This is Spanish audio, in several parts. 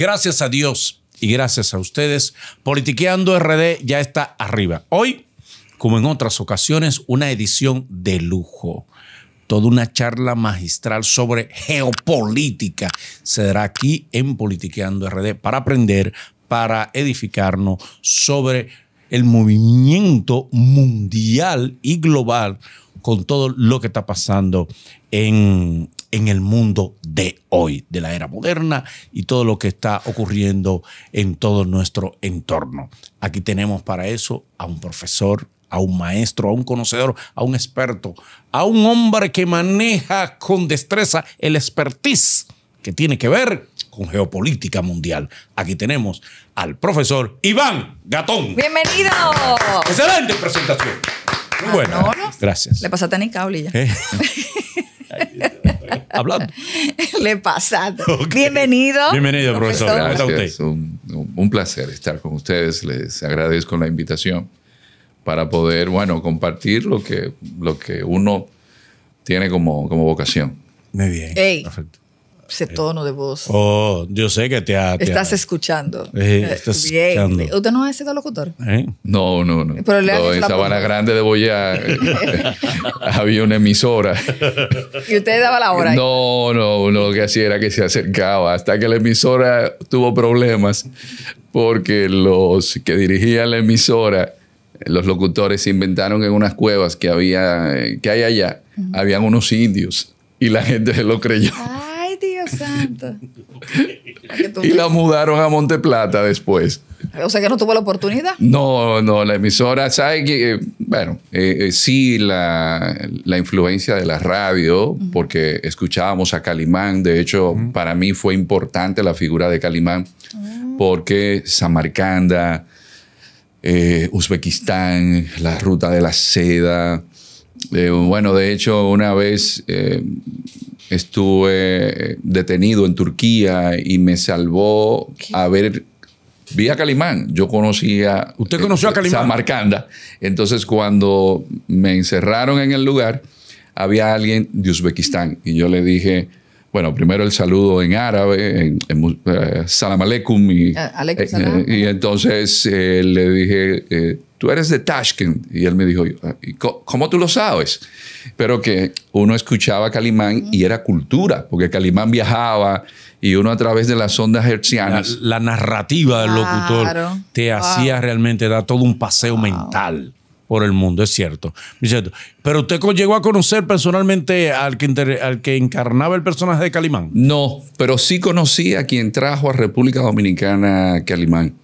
Gracias a Dios y gracias a ustedes. Politiqueando RD ya está arriba. Hoy, como en otras ocasiones, una edición de lujo. Toda una charla magistral sobre geopolítica se dará aquí en Politiqueando RD para aprender, para edificarnos sobre el movimiento mundial y global con todo lo que está pasando en, el mundo de hoy, de la era moderna y todo lo que está ocurriendo en todo nuestro entorno. Aquí tenemos para eso a un profesor, a un maestro, a un conocedor, a un experto, a un hombre que maneja con destreza el expertise que tiene que ver con geopolítica mundial. Aquí tenemos al profesor Iván Gatón. Bienvenido. Excelente presentación. Muy ah, bueno. Gracias. Le pasaste a cable ya. hablando. Le pasado pasado. Bienvenido. Bienvenido, profesor. profesor. Gracias. Un, un, placer estar con ustedes. Les agradezco la invitación para poder, bueno, compartir lo que, lo que uno tiene como, como vocación. Muy bien. Perfecto ese eh, tono de voz. Oh, yo sé que te estás eh, escuchando. ¿Usted no ha sido locutor? ¿Eh? No, no, no. en Sabana Grande de Boya había una emisora. ¿Y usted daba la hora? No, no, no, lo que hacía era que se acercaba hasta que la emisora tuvo problemas porque los que dirigían la emisora los locutores se inventaron en unas cuevas que había que hay allá, habían unos indios y la gente se lo creyó. Ah y la mudaron a Monte después. O sea que no tuvo la oportunidad. No, no, la emisora, que eh, Bueno, eh, eh, sí, la, influencia de la radio, porque escuchábamos a Calimán, de hecho, para mí fue importante la figura de Calimán, ah. porque Samarcanda, Uzbekistán, la ruta de la seda, bueno, de hecho, una vez estuve detenido en Turquía y me salvó a ver vi a Calimán. Yo conocía. ¿Usted eh, conoció a Calimán? Marcanda. Entonces, cuando me encerraron en el lugar, había alguien de Uzbekistán. Y yo le dije, bueno, primero el saludo en árabe, en, eh, salam aleikum. Y, eh, y, entonces le dije tú eres de Tashkent. Y él me dijo, ah, ¿cómo tú lo sabes? Pero que uno escuchaba a Calimán y era cultura, porque Calimán viajaba y uno a través de las ondas hercianas. La, narrativa del locutor te hacía realmente dar todo un paseo mental por el mundo, es cierto. Pero usted llegó a conocer personalmente al que, al que encarnaba el personaje de Calimán. No, pero sí conocí a quien trajo a República Dominicana Calimán.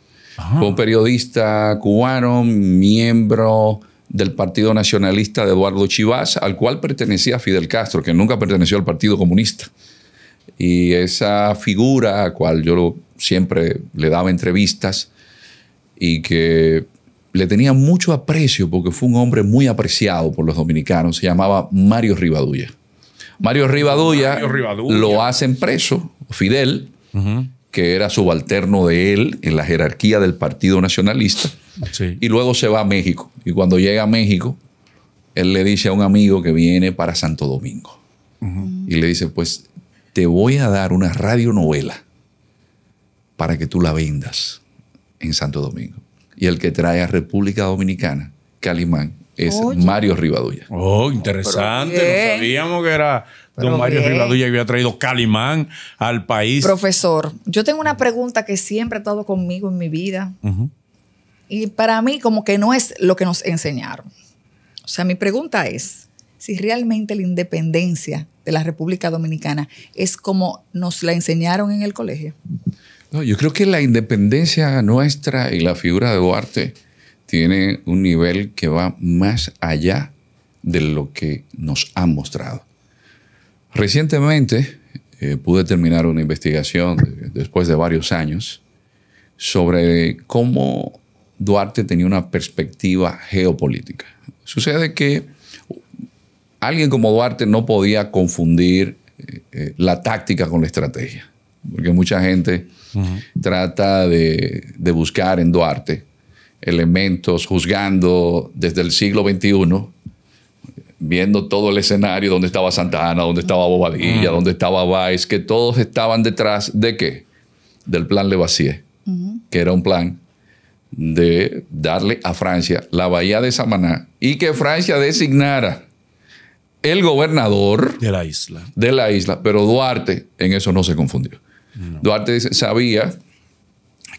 Fue un periodista cubano, miembro del Partido Nacionalista de Eduardo Chivas, al cual pertenecía Fidel Castro, que nunca perteneció al Partido Comunista. Y esa figura a cual yo siempre le daba entrevistas y que le tenía mucho aprecio porque fue un hombre muy apreciado por los dominicanos, se llamaba Mario Rivadulla. Mario Rivadulla, lo hacen preso, Fidel, que era subalterno de él en la jerarquía del Partido Nacionalista, y luego se va a México. Y cuando llega a México, él le dice a un amigo que viene para Santo Domingo, y le dice, pues te voy a dar una radionovela para que tú la vendas en Santo Domingo. Y el que trae a República Dominicana, Calimán, es Mario Rivadulla. Oh, interesante, no sabíamos que era Don Mario había traído Calimán al país. Profesor, yo tengo una pregunta que siempre ha estado conmigo en mi vida. Y para mí como que no es lo que nos enseñaron. O sea, mi pregunta es si realmente la independencia de la República Dominicana es como nos la enseñaron en el colegio. No, yo creo que la independencia nuestra y la figura de Duarte tiene un nivel que va más allá de lo que nos ha mostrado. Recientemente eh, pude terminar una investigación después de varios años sobre cómo Duarte tenía una perspectiva geopolítica. Sucede que alguien como Duarte no podía confundir eh, eh, la táctica con la estrategia, porque mucha gente trata de, de, buscar en Duarte elementos juzgando desde el siglo XXI viendo todo el escenario, donde estaba Santana, donde estaba Bobadilla, mm. donde estaba Vice, que todos estaban detrás de qué? Del plan Le que era un plan de darle a Francia la bahía de Samaná y que Francia designara el gobernador de la isla. De la isla, pero Duarte en eso no se confundió. Duarte sabía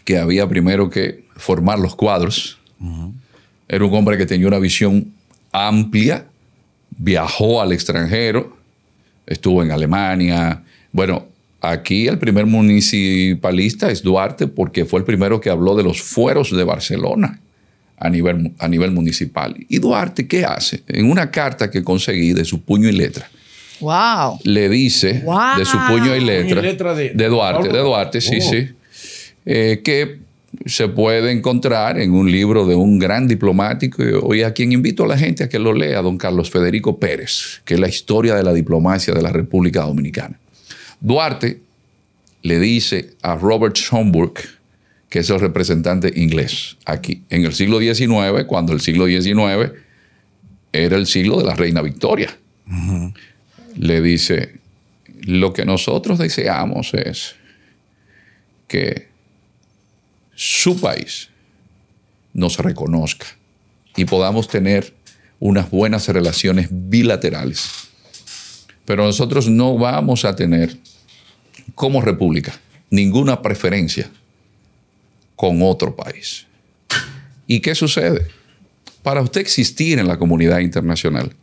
que había primero que formar los cuadros. Era un hombre que tenía una visión amplia viajó al extranjero, estuvo en Alemania. Bueno, aquí el primer municipalista es Duarte porque fue el primero que habló de los fueros de Barcelona a nivel, a nivel municipal. ¿Y Duarte qué hace? En una carta que conseguí de su puño y letra. Wow. Le dice de su puño y letra. de, Duarte, de Duarte, sí, oh. sí. Eh, que se puede encontrar en un libro de un gran diplomático y hoy a quien invito a la gente a que lo lea, don Carlos Federico Pérez, que es la historia de la diplomacia de la República Dominicana. Duarte le dice a Robert Schomburg, que es el representante inglés aquí, en el siglo XIX, cuando el siglo XIX era el siglo de la reina Victoria, le dice, lo que nosotros deseamos es que su país nos reconozca y podamos tener unas buenas relaciones bilaterales. Pero nosotros no vamos a tener como república ninguna preferencia con otro país. ¿Y qué sucede? Para usted existir en la comunidad internacional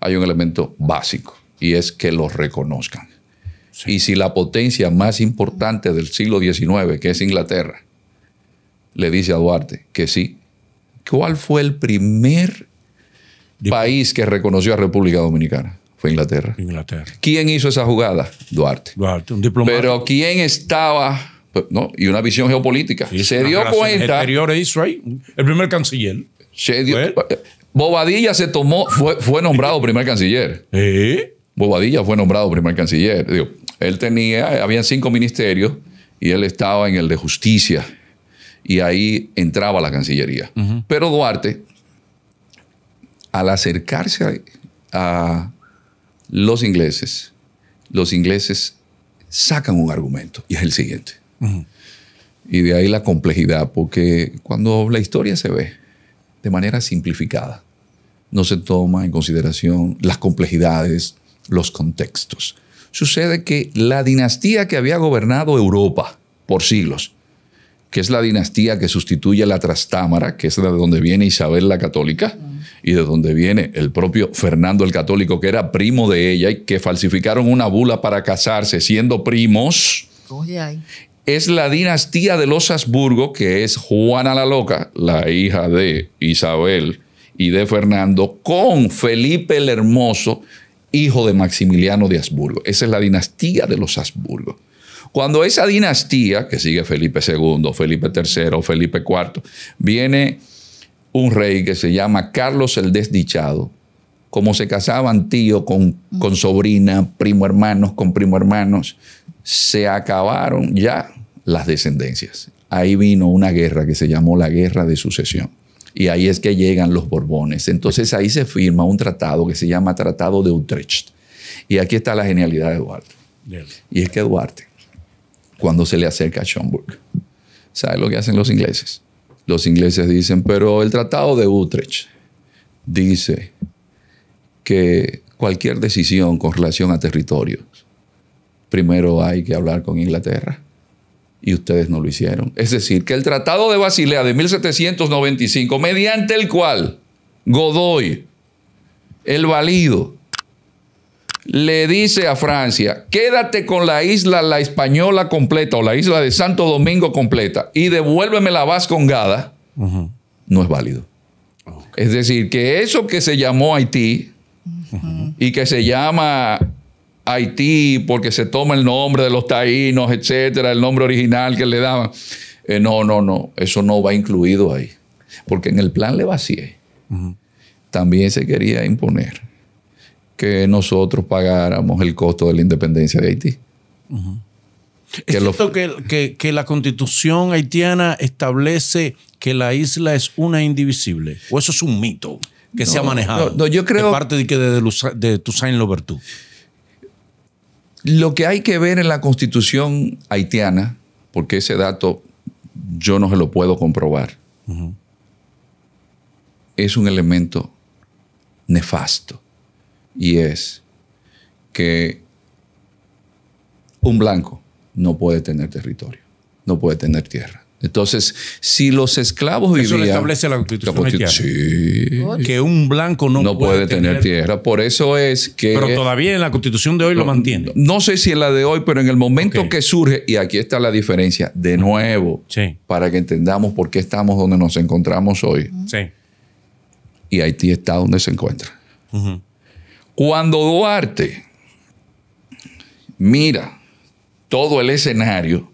hay un elemento básico y es que los reconozcan. Y si la potencia más importante del siglo XIX, que es Inglaterra, le dice a Duarte que sí. ¿Cuál fue el primer país que reconoció a República Dominicana? Fue Inglaterra. Inglaterra. ¿Quién hizo esa jugada? Duarte. Duarte, un diplomático. Pero ¿quién estaba? Pues, no, y una visión geopolítica. se dio cuenta. E hizo ahí, el primer canciller. Se eh, Bobadilla se tomó, fue, fue nombrado primer canciller. ¿Eh? Bobadilla fue nombrado primer canciller. Digo, él tenía, habían cinco ministerios y él estaba en el de justicia, y ahí entraba la Cancillería. Pero Duarte, al acercarse a, los ingleses, los ingleses sacan un argumento y es el siguiente. Y de ahí la complejidad, porque cuando la historia se ve de manera simplificada, no se toma en consideración las complejidades, los contextos. Sucede que la dinastía que había gobernado Europa por siglos, que es la dinastía que sustituye a la Trastámara, que es de donde viene Isabel la Católica y de donde viene el propio Fernando el Católico, que era primo de ella y que falsificaron una bula para casarse siendo primos. Es la dinastía de los Habsburgo, que es Juana la Loca, la hija de Isabel y de Fernando, con Felipe el Hermoso, hijo de Maximiliano de Habsburgo. Esa es la dinastía de los Habsburgo. Cuando esa dinastía, que sigue Felipe II, Felipe III, Felipe IV, viene un rey que se llama Carlos el Desdichado, como se casaban tío con, con sobrina, primo hermanos con primo hermanos, se acabaron ya las descendencias. Ahí vino una guerra que se llamó la Guerra de Sucesión. Y ahí es que llegan los Borbones. Entonces ahí se firma un tratado que se llama Tratado de Utrecht. Y aquí está la genialidad de Duarte. Y es que Duarte cuando se le acerca a Schomburg. ¿Sabe lo que hacen los ingleses? Los ingleses dicen, pero el Tratado de Utrecht dice que cualquier decisión con relación a territorios, primero hay que hablar con Inglaterra. Y ustedes no lo hicieron. Es decir, que el Tratado de Basilea de 1795, mediante el cual Godoy, el valido, le dice a Francia, quédate con la isla La Española completa o la isla de Santo Domingo completa y devuélveme la Vascongada, no es válido. Es decir, que eso que se llamó Haití y que se llama Haití porque se toma el nombre de los taínos, etcétera, el nombre original que le daban, eh, no, no, no, eso no va incluido ahí. Porque en el plan le vacíe también se quería imponer que nosotros pagáramos el costo de la independencia de Haití. Es cierto que, la constitución haitiana establece que la isla es una indivisible. ¿O eso es un mito que se ha manejado? No, yo creo. De parte de, que de, de Toussaint Lo que hay que ver en la constitución haitiana, porque ese dato yo no se lo puedo comprobar, es un elemento nefasto y es que un blanco no puede tener territorio, no puede tener tierra. Entonces, si los esclavos vivían... Eso establece la Constitución, Que un blanco no, puede, tener, tierra. Por eso es que... Pero todavía en la Constitución de hoy lo mantiene. No sé si en la de hoy, pero en el momento que surge, y aquí está la diferencia, de nuevo, para que entendamos por qué estamos donde nos encontramos hoy. Sí. Y Haití está donde se encuentra. Cuando Duarte mira todo el escenario,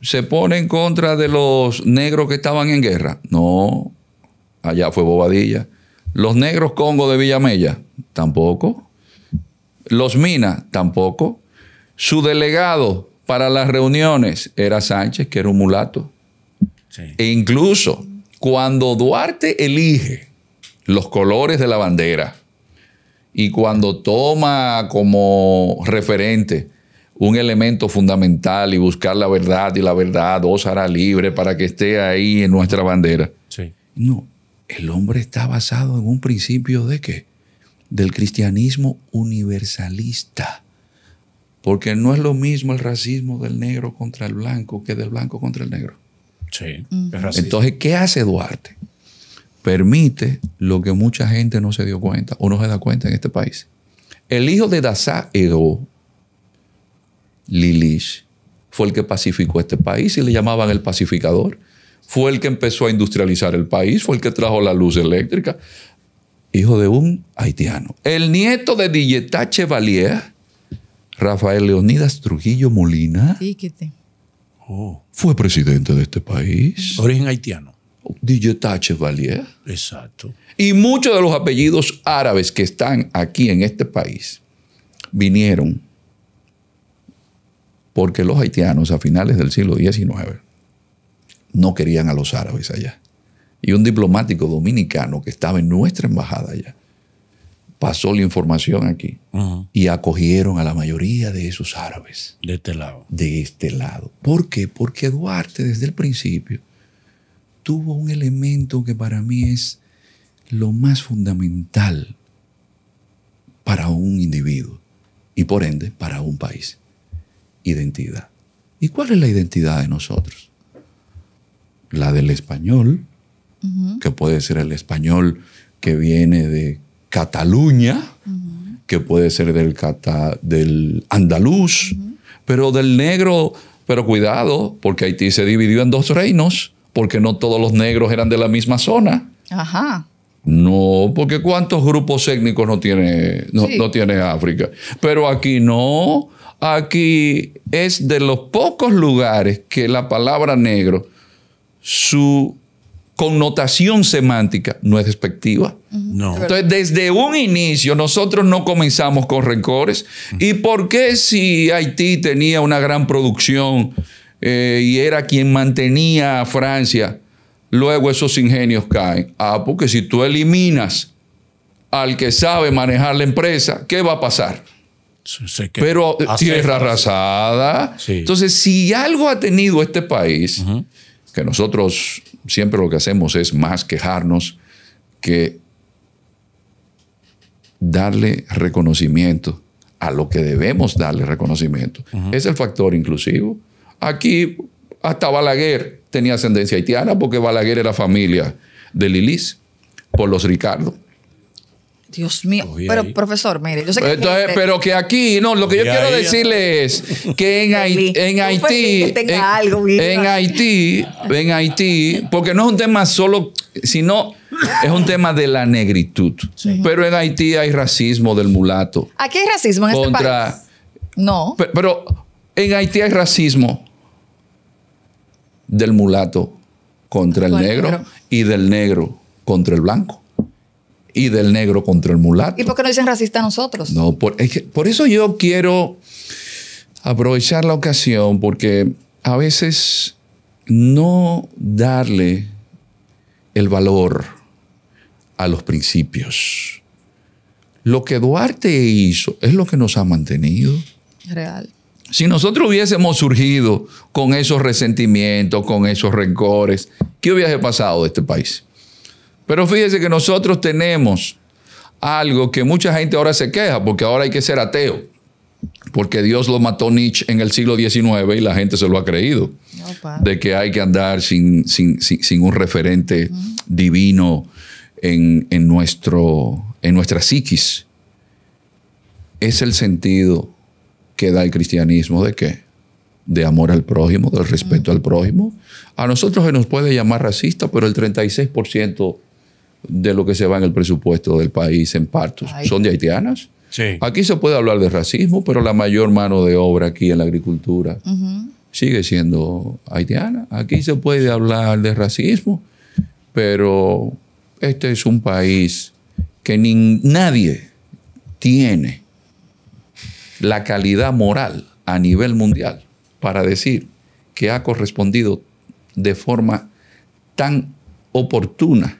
se pone en contra de los negros que estaban en guerra. No, allá fue Bobadilla. Los negros Congo de Villamella, tampoco. Los Minas, tampoco. Su delegado para las reuniones era Sánchez, que era un mulato. E incluso cuando Duarte elige los colores de la bandera, y cuando toma como referente un elemento fundamental y buscar la verdad y la verdad os oh, hará libre para que esté ahí en nuestra bandera. Sí. No, el hombre está basado en un principio de qué? Del cristianismo universalista. Porque no es lo mismo el racismo del negro contra el blanco que del blanco contra el negro. Sí. Mm. Entonces, ¿qué hace Duarte? permite lo que mucha gente no se dio cuenta o no se da cuenta en este país. El hijo de Dazá Edo, Lilish, fue el que pacificó este país y le llamaban el pacificador. Fue el que empezó a industrializar el país, fue el que trajo la luz eléctrica. Hijo de un haitiano. El nieto de Dilletat Chevalier, Rafael Leonidas Trujillo Molina, oh. fue presidente de este país. Origen haitiano. Chevalier. Exacto. Y muchos de los apellidos árabes que están aquí en este país vinieron porque los haitianos a finales del siglo XIX no querían a los árabes allá. Y un diplomático dominicano que estaba en nuestra embajada allá pasó la información aquí y acogieron a la mayoría de esos árabes. De este lado. De este lado. ¿Por qué? Porque Duarte desde el principio tuvo un elemento que para mí es lo más fundamental para un individuo y por ende para un país. Identidad. ¿Y cuál es la identidad de nosotros? La del español, que puede ser el español que viene de Cataluña, que puede ser del, del andaluz, pero del negro, pero cuidado, porque Haití se dividió en dos reinos, porque no todos los negros eran de la misma zona. Ajá. No, porque ¿cuántos grupos étnicos no tiene, no, tiene África? Pero aquí no. Aquí es de los pocos lugares que la palabra negro, su connotación semántica no es despectiva. No. Entonces, desde un inicio nosotros no comenzamos con rencores. ¿Y por qué si Haití tenía una gran producción eh, y era quien mantenía a Francia, luego esos ingenios caen. Ah, porque si tú eliminas al que sabe manejar la empresa, ¿qué va a pasar? Pero eh, tierra arrasada. Entonces, si algo ha tenido este país, que nosotros siempre lo que hacemos es más quejarnos que darle reconocimiento a lo que debemos darle reconocimiento. Es el factor inclusivo. Aquí hasta Balaguer tenía ascendencia haitiana porque Balaguer era familia de Lilis por los Ricardo. Dios mío. pero, profesor, mire, yo sé que. Pues, pero que aquí, no, lo que yo quiero decirles es que en, Haití. En Haití, en, Haití, en Haití, porque no es un tema solo, sino es un tema de la negritud. Pero en Haití hay racismo del mulato. Aquí hay racismo en este país. No. pero en Haití hay racismo del mulato contra el negro, y del negro contra el blanco y del negro contra el mulato. ¿Y por qué no dicen racista a nosotros? No, por, por eso yo quiero aprovechar la ocasión porque a veces no darle el valor a los principios. Lo que Duarte hizo es lo que nos ha mantenido. Real. Si nosotros hubiésemos surgido con esos resentimientos, con esos rencores, ¿qué hubiese pasado de este país? Pero fíjese que nosotros tenemos algo que mucha gente ahora se queja, porque ahora hay que ser ateo, porque Dios lo mató Nietzsche en el siglo XIX y la gente se lo ha creído, de que hay que andar sin, un referente divino en, nuestro, en nuestra psiquis. Es el sentido ¿Qué da el cristianismo de qué? De amor al prójimo, del respeto al prójimo. A nosotros se nos puede llamar racista, pero el 36% de lo que se va en el presupuesto del país en partos son de haitianas. Sí. Aquí se puede hablar de racismo, pero la mayor mano de obra aquí en la agricultura sigue siendo haitiana. Aquí se puede hablar de racismo, pero este es un país que nadie tiene la calidad moral a nivel mundial para decir que ha correspondido de forma tan oportuna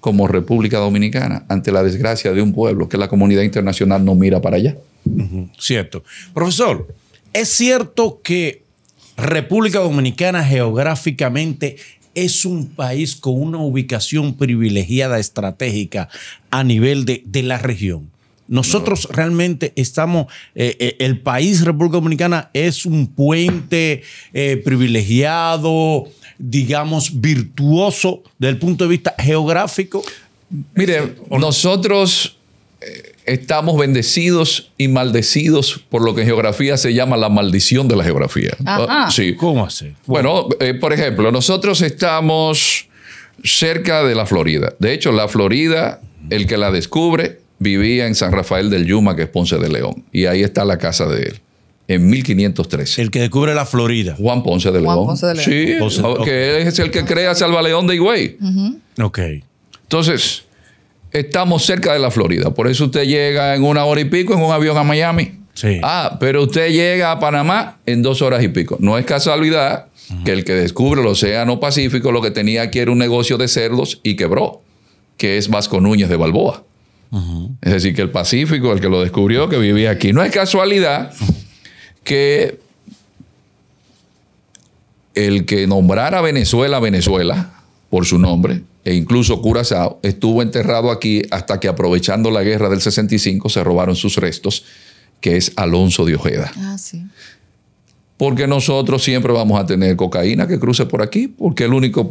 como República Dominicana ante la desgracia de un pueblo que la comunidad internacional no mira para allá. Cierto. Profesor, ¿es cierto que República Dominicana geográficamente es un país con una ubicación privilegiada estratégica a nivel de la región? Nosotros realmente estamos, eh, eh, el país República Dominicana es un puente eh, privilegiado, digamos, virtuoso desde el punto de vista geográfico. Mire, nosotros estamos bendecidos y maldecidos por lo que en geografía se llama la maldición de la geografía. Ah, sí. ¿Cómo así? Bueno, por ejemplo, nosotros estamos cerca de la Florida. De hecho, la Florida, el que la descubre vivía en San Rafael del Yuma, que es Ponce de León. Y ahí está la casa de él. En 1513. El que descubre la Florida. Juan Ponce de León. Juan Ponce de León. Sí, que es el que crea Salvaleón de Higüey. Ok. Entonces, estamos cerca de la Florida. Por eso usted llega en una hora y pico en un avión a Miami. Sí. Ah, pero usted llega a Panamá en dos horas y pico. No es casualidad que el que descubre el Océano Pacífico lo que tenía aquí era un negocio de cerdos y quebró, que es Vasco Núñez de Balboa. Es decir, que el Pacífico, el que lo descubrió, que vivía aquí. No es casualidad que el que nombrara Venezuela Venezuela por su nombre, e incluso Curazao, estuvo enterrado aquí hasta que aprovechando la guerra del 65 se robaron sus restos, que es Alonso de Ojeda. Ah, porque nosotros siempre vamos a tener cocaína que cruce por aquí, porque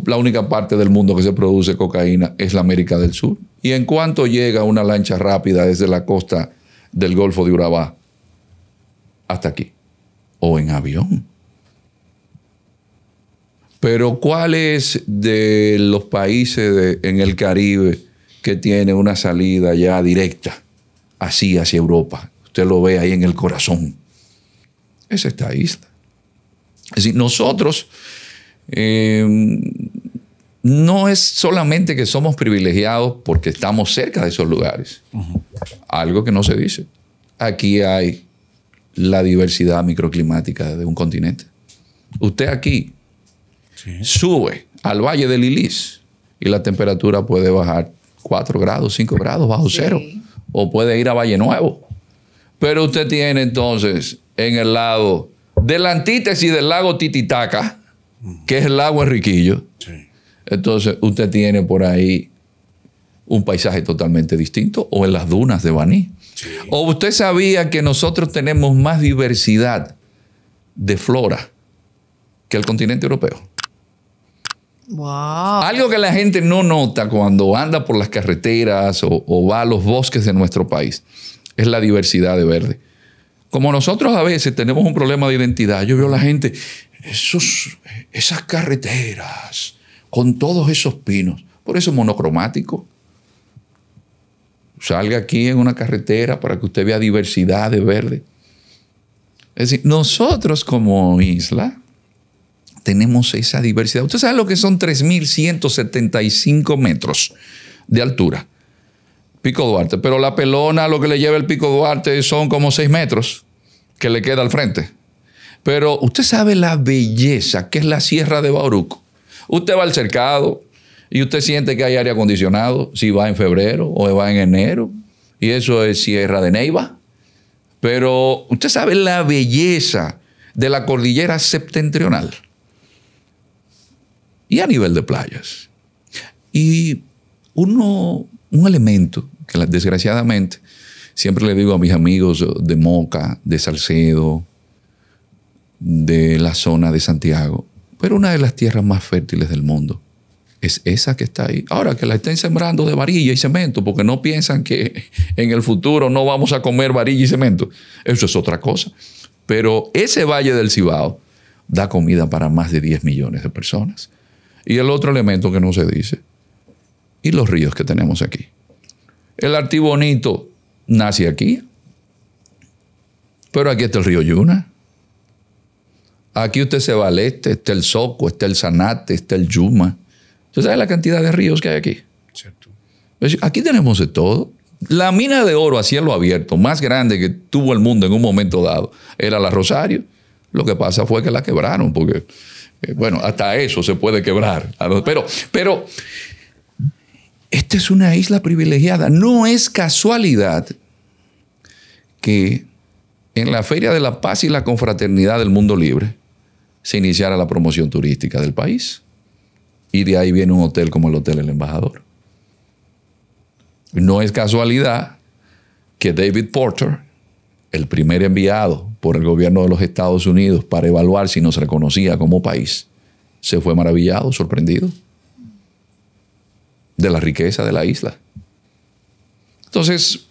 la única parte del mundo que se produce cocaína es la América del Sur. Y en cuanto llega una lancha rápida desde la costa del Golfo de Urabá hasta aquí, o en avión. Pero ¿cuál es de los países en el Caribe que tiene una salida ya directa, así hacia Europa? Usted lo ve ahí en el corazón. Es esta isla. Es nosotros eh, no es solamente que somos privilegiados porque estamos cerca de esos lugares, algo que no se dice. Aquí hay la diversidad microclimática de un continente. Usted aquí sube al Valle de Lilis y la temperatura puede bajar 4 grados, 5 grados bajo cero, o puede ir a Valle Nuevo. Pero usted tiene entonces en el lado de la antítesis del lago Tititaca, que es el lago Enriquillo, entonces usted tiene por ahí un paisaje totalmente distinto o en las dunas de Baní. O usted sabía que nosotros tenemos más diversidad de flora que el continente europeo. Algo que la gente no nota cuando anda por las carreteras o, o va a los bosques de nuestro país es la diversidad de verde. Como nosotros a veces tenemos un problema de identidad, yo veo a la gente, esas carreteras con todos esos pinos, por eso monocromático. Salga aquí en una carretera para que usted vea diversidad de verde. Es decir, nosotros como isla tenemos esa diversidad. Usted sabe lo que son 3.175 metros de altura. Pico Duarte. Pero la pelona, lo que le lleva el Pico Duarte son como seis metros que le queda al frente. Pero usted sabe la belleza que es la Sierra de Bauruco. Usted va al cercado y usted siente que hay aire acondicionado, si va en febrero o va en enero. Y eso es Sierra de Neiva. Pero usted sabe la belleza de la cordillera septentrional y a nivel de playas. Y uno, un elemento desgraciadamente siempre le digo a mis amigos de Moca, de Salcedo, de la zona de Santiago, pero una de las tierras más fértiles del mundo es esa que está ahí. Ahora que la estén sembrando de varilla y cemento, porque no piensan que en el futuro no vamos a comer varilla y cemento. Eso es otra cosa. Pero ese valle del Cibao da comida para más de 10 millones de personas. Y el otro elemento que no se dice, y los ríos que tenemos aquí. El Artibonito nace aquí. Pero aquí está el río Yuna. Aquí usted se va al este, está el Soco, está el Sanate, está el Yuma. ¿Usted sabe la cantidad de ríos que hay aquí? Aquí tenemos de todo. La mina de oro a cielo abierto más grande que tuvo el mundo en un momento dado era la Rosario. Lo que pasa fue que la quebraron, porque, eh, bueno, hasta eso se puede quebrar. Pero, pero esta es una isla privilegiada. No es casualidad que en la Feria de la Paz y la Confraternidad del Mundo Libre se iniciara la promoción turística del país. Y de ahí viene un hotel como el Hotel El Embajador. No es casualidad que David Porter, el primer enviado por el gobierno de los Estados Unidos para evaluar si nos reconocía como país, se fue maravillado, sorprendido de la riqueza de la isla. Entonces,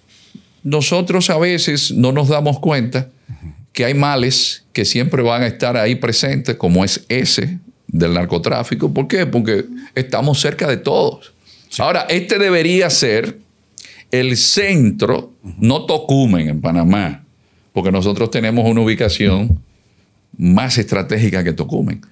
nosotros a veces no nos damos cuenta que hay males que siempre van a estar ahí presentes, como es ese del narcotráfico. ¿Por qué? Porque estamos cerca de todos. Ahora, este debería ser el centro, no Tocumen en Panamá, porque nosotros tenemos una ubicación más estratégica que Tocumen.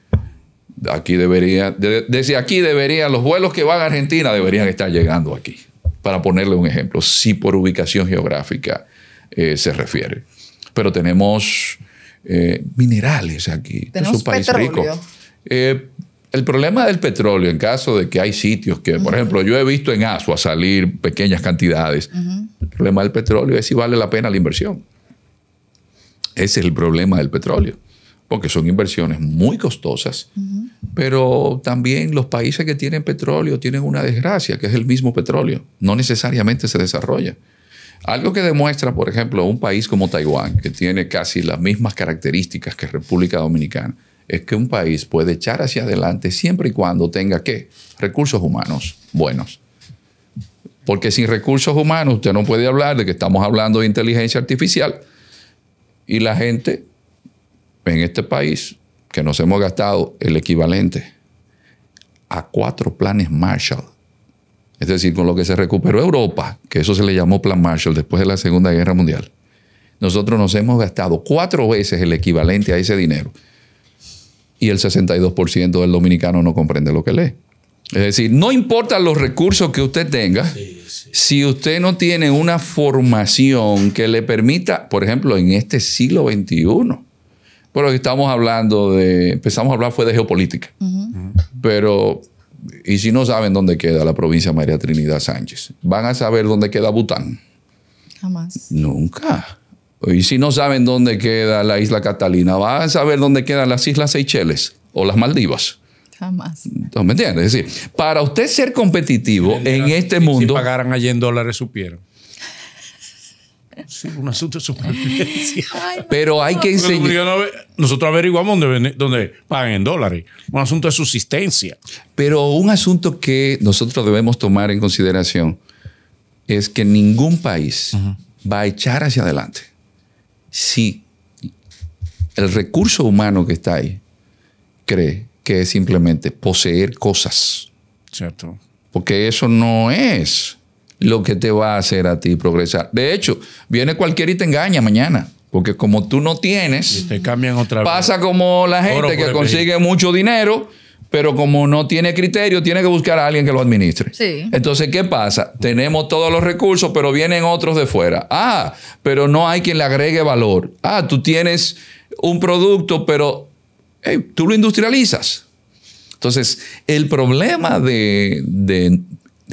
Aquí debería, desde aquí deberían, los vuelos que van a Argentina deberían estar llegando aquí, para ponerle un ejemplo, si por ubicación geográfica eh, se refiere. Pero tenemos eh, minerales aquí, este es un país rico. Eh, el problema del petróleo, en caso de que hay sitios que, por ejemplo, yo he visto en Asua salir pequeñas cantidades, el problema del petróleo es si vale la pena la inversión. Ese es el problema del petróleo porque son inversiones muy costosas, pero también los países que tienen petróleo tienen una desgracia, que es el mismo petróleo, no necesariamente se desarrolla. Algo que demuestra, por ejemplo, un país como Taiwán, que tiene casi las mismas características que República Dominicana, es que un país puede echar hacia adelante siempre y cuando tenga qué? Recursos humanos buenos. Porque sin recursos humanos usted no puede hablar de que estamos hablando de inteligencia artificial y la gente en este país que nos hemos gastado el equivalente a cuatro planes Marshall. Es decir, con lo que se recuperó Europa, que eso se le llamó Plan Marshall después de la Segunda Guerra Mundial, nosotros nos hemos gastado cuatro veces el equivalente a ese dinero. Y el 62% del dominicano no comprende lo que lee. Es decir, no importan los recursos que usted tenga, si usted no tiene una formación que le permita, por ejemplo, en este siglo XXI, pero estamos hablando de, empezamos a hablar fue de geopolítica, pero, y si no saben dónde queda la provincia María Trinidad Sánchez, ¿van a saber dónde queda Bután? Jamás. Nunca. Y si no saben dónde queda la isla Catalina, ¿van a saber dónde quedan las islas Seychelles o las Maldivas? Jamás. Entonces, ¿Me entiendes? Es decir, para usted ser competitivo en este mundo... Si pagaran allí en dólares, supieron. Sí, un asunto de supervivencia. Pero hay que enseñar. Nosotros averiguamos dónde, pagan en dólares. Un asunto de subsistencia. Pero un asunto que nosotros debemos tomar en consideración es que ningún país va a echar hacia adelante si el recurso humano que está ahí cree que es simplemente poseer cosas. Cierto. Porque eso no es lo que te va a hacer a ti progresar. De hecho, viene cualquiera y te engaña mañana. Porque como tú no tienes, te cambian otra pasa como la gente que consigue mucho dinero, pero como no tiene criterio, tiene que buscar a alguien que lo administre. Sí. Entonces, ¿qué pasa? Tenemos todos los recursos, pero vienen otros de fuera. Ah, pero no hay quien le agregue valor. Ah, tú tienes un producto, pero tú lo industrializas. Entonces, el problema de, de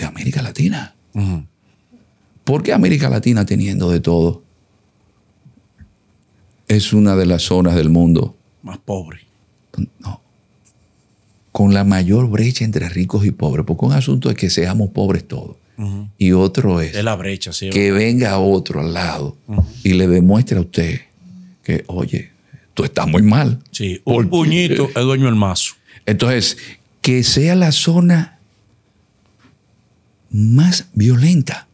América Latina ¿Por qué América Latina teniendo de todo? Es una de las zonas del mundo. Más pobre. No. Con la mayor brecha entre ricos y pobres. Porque un asunto es que seamos pobres todos. Y otro es, la brecha, que venga otro al lado y le demuestre a usted que, oye, tú estás muy mal. Sí, un puñito es dueño del mazo. Entonces, que sea la zona más violenta.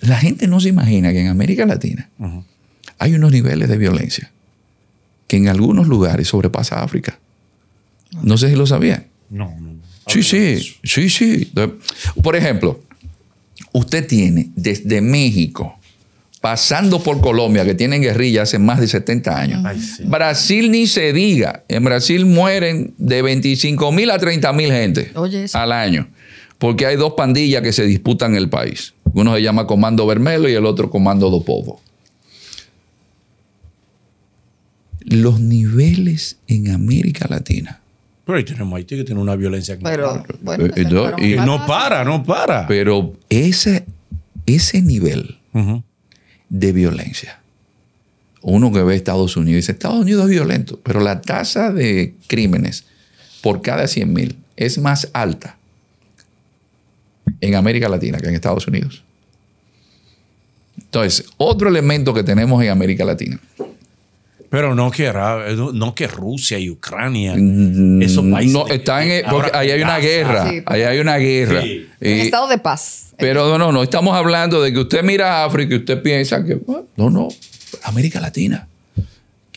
La gente no se imagina que en América Latina hay unos niveles de violencia que en algunos lugares sobrepasa África. No sé si lo sabía No, Sí, sí, sí, sí. Por ejemplo, usted tiene desde México, pasando por Colombia, que tienen guerrilla hace más de 70 años. Brasil ni se diga. En Brasil mueren de 25 mil a 30 mil gente al año porque hay dos pandillas que se disputan el país. Uno se llama Comando Vermelho y el otro Comando do Povo. Los niveles en América Latina. Pero ahí tenemos Haití que tiene una violencia Pero, eh, no, y, no para, no para. Pero ese, ese nivel de violencia uno que ve Estados Unidos dice, Estados Unidos es violento, pero la tasa de crímenes por cada 100.000 es más alta en América Latina que en Estados Unidos. Entonces, otro elemento que tenemos en América Latina. Pero no que, no que Rusia y Ucrania, mm, esos países. No, están ahí hay una guerra. Ahí hay una guerra. un estado de paz. Pero no, no, no estamos hablando de que usted mira a África y usted piensa que. Ah, no, no. América Latina.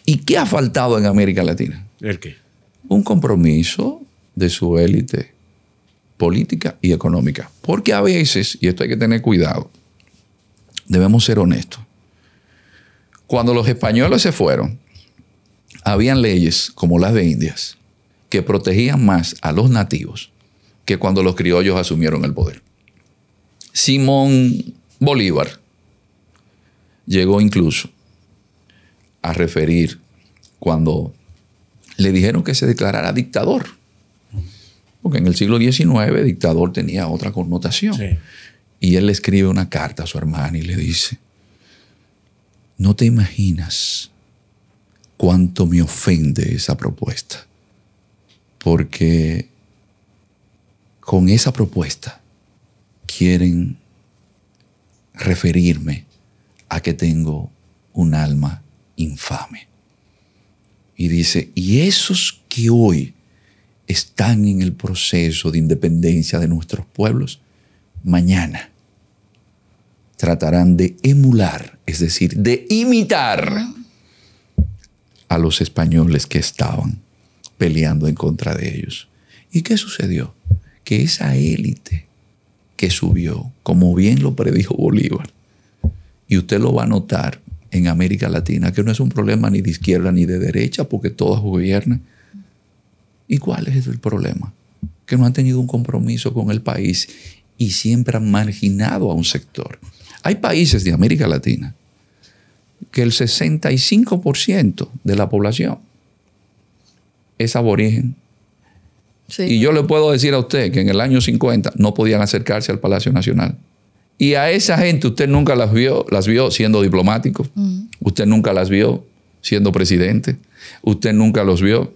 ¿Y qué ha faltado en América Latina? ¿El qué? Un compromiso de su élite política y económica. Porque a veces, y esto hay que tener cuidado, debemos ser honestos. Cuando los españoles se fueron, habían leyes como las de Indias que protegían más a los nativos que cuando los criollos asumieron el poder. Simón Bolívar llegó incluso a referir cuando le dijeron que se declarara dictador porque en el siglo XIX, dictador tenía otra connotación. Y él le escribe una carta a su hermana y le dice, no te imaginas cuánto me ofende esa propuesta, porque con esa propuesta quieren referirme a que tengo un alma infame. Y dice, y esos que hoy están en el proceso de independencia de nuestros pueblos, mañana tratarán de emular, es decir, de imitar a los españoles que estaban peleando en contra de ellos. ¿Y qué sucedió? Que esa élite que subió, como bien lo predijo Bolívar, y usted lo va a notar en América Latina, que no es un problema ni de izquierda ni de derecha, porque todas gobiernan, ¿Y cuál es el problema? Que no han tenido un compromiso con el país y siempre han marginado a un sector. Hay países de América Latina que el 65% de la población es aborigen. Y yo le puedo decir a usted que en el año 50 no podían acercarse al Palacio Nacional. Y a esa gente usted nunca las vio, las vio siendo diplomático, usted nunca las vio siendo presidente, usted nunca los vio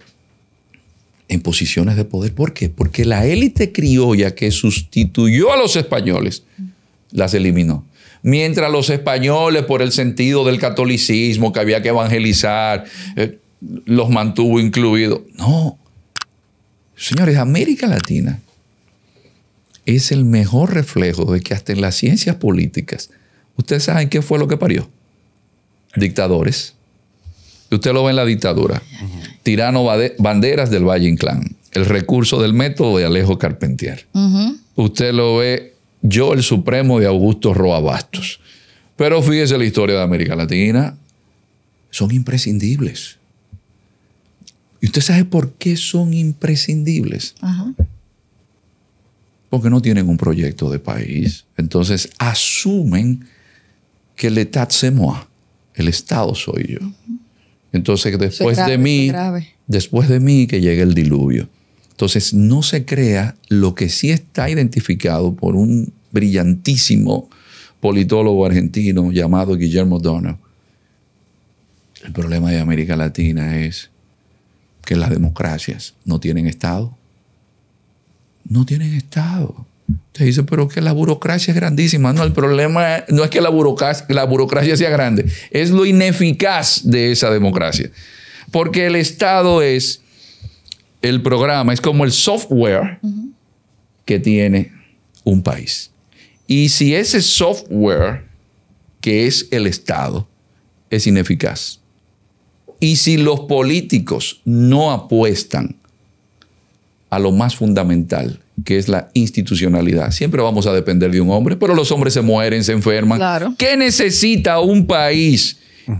en posiciones de poder. ¿Por qué? Porque la élite criolla que sustituyó a los españoles las eliminó. Mientras los españoles, por el sentido del catolicismo que había que evangelizar, eh, los mantuvo incluidos. No. Señores, América Latina es el mejor reflejo de que hasta en las ciencias políticas, ustedes saben qué fue lo que parió. Dictadores Usted lo ve en la dictadura. Tirano Banderas del Valle Inclán. El recurso del método de Alejo Carpentier. Usted lo ve yo, el Supremo de Augusto Roa Bastos. Pero fíjese la historia de América Latina. Son imprescindibles. ¿Y usted sabe por qué son imprescindibles? Porque no tienen un proyecto de país. Entonces asumen que el el Estado soy yo. Entonces, después de mí, después de mí que llegue el diluvio. Entonces, no se crea lo que sí está identificado por un brillantísimo politólogo argentino llamado Guillermo Donner. El problema de América Latina es que las democracias no tienen Estado. No tienen Estado. Te dice, pero que la burocracia es grandísima. No, el problema no es que la burocracia, la burocracia sea grande, es lo ineficaz de esa democracia. Porque el Estado es el programa, es como el software que tiene un país. Y si ese software, que es el Estado, es ineficaz, y si los políticos no apuestan a lo más fundamental, que es la institucionalidad. Siempre vamos a depender de un hombre, pero los hombres se mueren, se enferman. Claro. ¿Qué necesita un país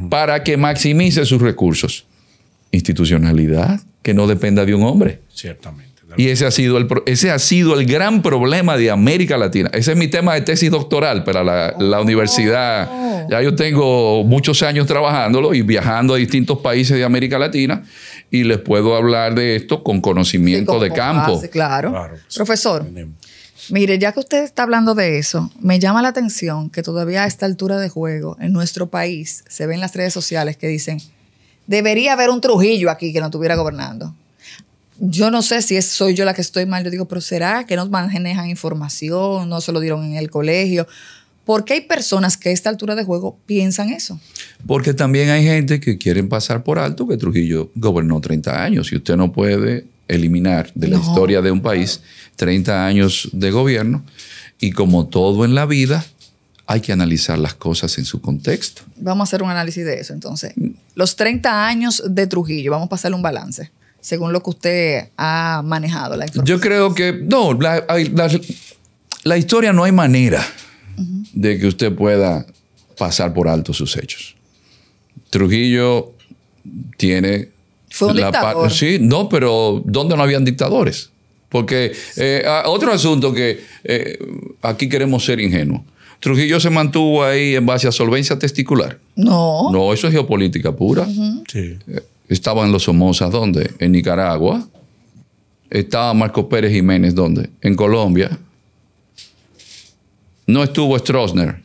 para que maximice sus recursos? Institucionalidad que no dependa de un hombre. Ciertamente. Y ese ha, sido el, ese ha sido el gran problema de América Latina. Ese es mi tema de tesis doctoral para la, oh. universidad. Ya yo tengo muchos años trabajándolo y viajando a distintos países de América Latina y les puedo hablar de esto con conocimiento de campo. claro. Profesor, mire, ya que usted está hablando de eso, me llama la atención que todavía a esta altura de juego en nuestro país se ven las redes sociales que dicen, debería haber un Trujillo aquí que no estuviera gobernando yo no sé si soy yo la que estoy mal. Yo digo, pero ¿será que no manejan información? ¿No se lo dieron en el colegio? ¿Por qué hay personas que a esta altura de juego piensan eso? Porque también hay gente que quieren pasar por alto que Trujillo gobernó 30 años y usted no puede eliminar de la historia de un país 30 años de gobierno y como todo en la vida hay que analizar las cosas en su contexto. Vamos a hacer un análisis de eso entonces. Los 30 años de Trujillo, vamos a pasarle un balance según lo que usted ha manejado la historia. Yo creo que, no, la, historia no hay manera de que usted pueda pasar por alto sus hechos. Trujillo tiene... Fue un la dictador. Sí, no, pero ¿dónde no habían dictadores? Porque eh, otro asunto que eh, aquí queremos ser ingenuos. Trujillo se mantuvo ahí en base a solvencia testicular. No. No, eso es geopolítica pura. Sí. Eh, estaba en los Somozas, ¿dónde? En Nicaragua. Estaba Marco Pérez Jiménez, ¿dónde? En Colombia. No estuvo Stroessner,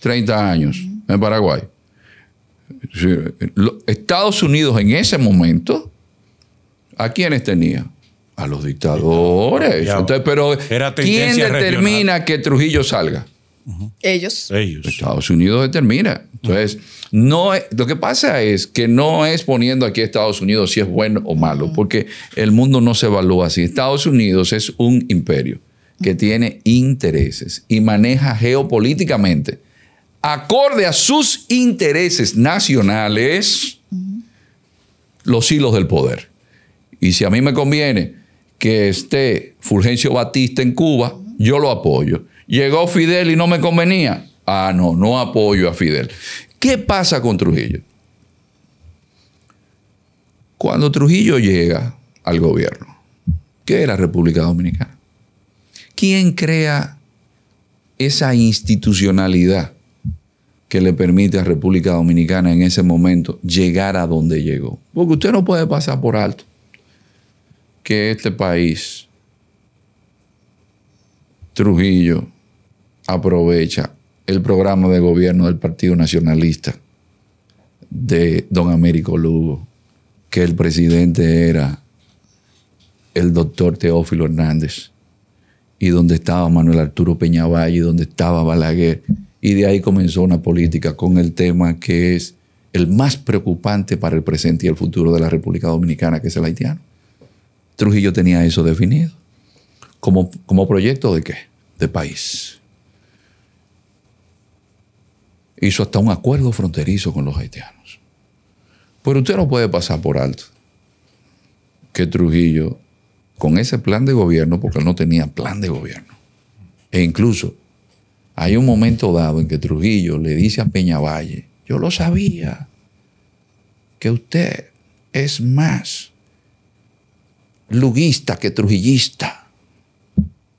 30 años, en Paraguay. Estados Unidos en ese momento, ¿a quiénes tenía? A los dictadores. pero ¿quién determina que Trujillo salga? Ellos. Estados Unidos determina. Entonces, no lo que pasa es que no es poniendo aquí a Estados Unidos si es bueno o malo, porque el mundo no se evalúa así. Estados Unidos es un imperio que tiene intereses y maneja geopolíticamente, acorde a sus intereses nacionales, los hilos del poder. Y si a mí me conviene que esté Fulgencio Batista en Cuba, yo lo apoyo. Llegó Fidel y no me convenía. Ah, no, no apoyo a Fidel. ¿Qué pasa con Trujillo? Cuando Trujillo llega al gobierno, ¿qué es la República Dominicana? ¿Quién crea esa institucionalidad que le permite a República Dominicana en ese momento llegar a donde llegó? Porque usted no puede pasar por alto que este país, Trujillo, aprovecha el programa de gobierno del Partido Nacionalista de don Américo Lugo, que el presidente era el doctor Teófilo Hernández, y donde estaba Manuel Arturo Peñavalle, y donde estaba Balaguer. Y de ahí comenzó una política con el tema que es el más preocupante para el presente y el futuro de la República Dominicana, que es el haitiano. Trujillo tenía eso definido. ¿Como, como proyecto de qué? De país hizo hasta un acuerdo fronterizo con los haitianos. Pero usted no puede pasar por alto que Trujillo, con ese plan de gobierno, porque él no tenía plan de gobierno, e incluso hay un momento dado en que Trujillo le dice a Peñavalle, yo lo sabía, que usted es más luguista que trujillista.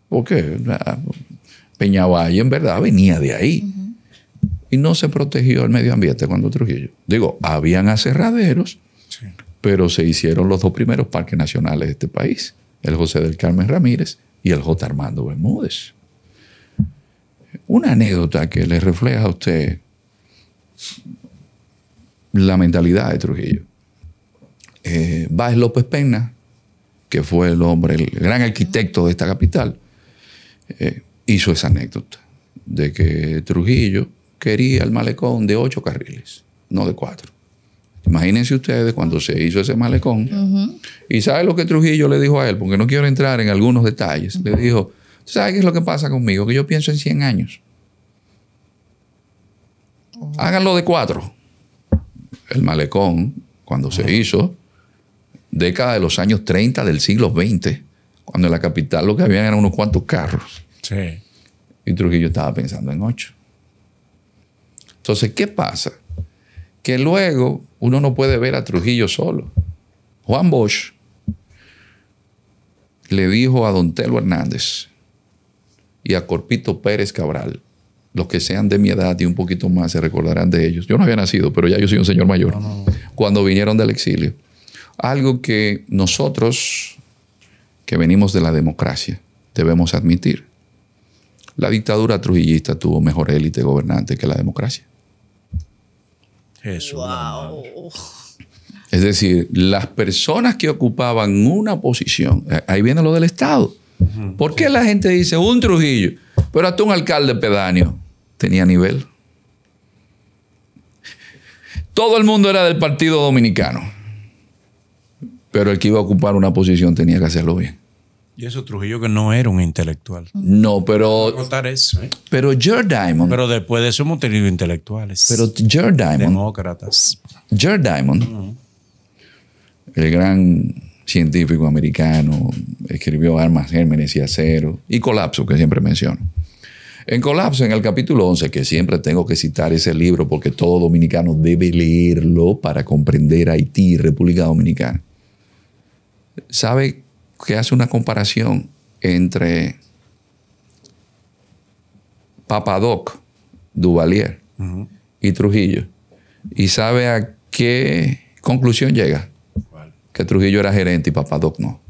Porque ah, Peñavalle en verdad venía de ahí y no se protegió el medio ambiente cuando Trujillo. Digo, habían aserraderos, pero se hicieron los dos primeros parques nacionales de este país, el José del Carmen Ramírez y el J. Armando Bermúdez. Una anécdota que le refleja a usted la mentalidad de Trujillo. Eh, López Pena, que fue el hombre, el gran arquitecto de esta capital, eh, hizo esa anécdota de que Trujillo quería el malecón de ocho carriles, no de cuatro. Imagínense ustedes cuando se hizo ese malecón. Y sabe lo que Trujillo le dijo a él, porque no quiero entrar en algunos detalles. Le dijo, sabe qué es lo que pasa conmigo? Que yo pienso en 100 años. Oh. Háganlo de cuatro. El malecón, cuando se hizo, década de los años 30 del siglo XX, cuando en la capital lo que habían eran unos cuantos carros. Sí. Y Trujillo estaba pensando en ocho. Entonces, ¿qué pasa? Que luego uno no puede ver a Trujillo solo. Juan Bosch le dijo a Don Telo Hernández y a Corpito Pérez Cabral, los que sean de mi edad y un poquito más se recordarán de ellos. Yo no había nacido, pero ya yo soy un señor mayor. Cuando vinieron del exilio. Algo que nosotros, que venimos de la democracia, debemos admitir. La dictadura trujillista tuvo mejor élite gobernante que la democracia. Es decir, las personas que ocupaban una posición, eh, ahí viene lo del Estado. ¿Por qué la gente dice un Trujillo? Pero hasta un alcalde pedáneo tenía nivel. Todo el mundo era del Partido Dominicano. Pero el que iba a ocupar una posición tenía que hacerlo bien. Y eso Trujillo que no era un intelectual. No, pero. eso. ¿eh? Pero George Diamond. Pero después de eso hemos tenido intelectuales. Pero George Diamond. Demócratas. George Diamond, el gran científico americano, escribió Armas, Gérmenes y Acero y Colapso, que siempre menciono. En Colapso, en el capítulo 11, que siempre tengo que citar ese libro porque todo dominicano debe leerlo para comprender Haití República Dominicana. ¿Sabe que hace una comparación entre Papadoc, Duvalier y Trujillo. Y sabe a qué conclusión llega. Que Trujillo era gerente y Papadoc no.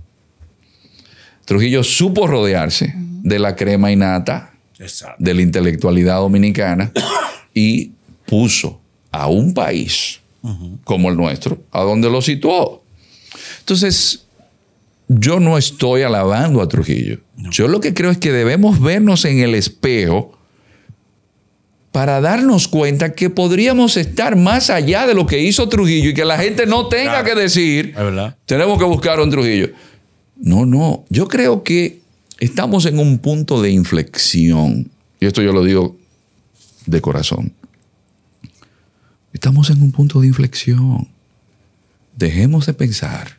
Trujillo supo rodearse de la crema innata, de la intelectualidad dominicana y puso a un país como el nuestro a donde lo situó. Entonces, yo no estoy alabando a Trujillo. Yo lo que creo es que debemos vernos en el espejo para darnos cuenta que podríamos estar más allá de lo que hizo Trujillo y que la gente no tenga que decir, tenemos que buscar un Trujillo. No, no, yo creo que estamos en un punto de inflexión, y esto yo lo digo de corazón. Estamos en un punto de inflexión. Dejemos de pensar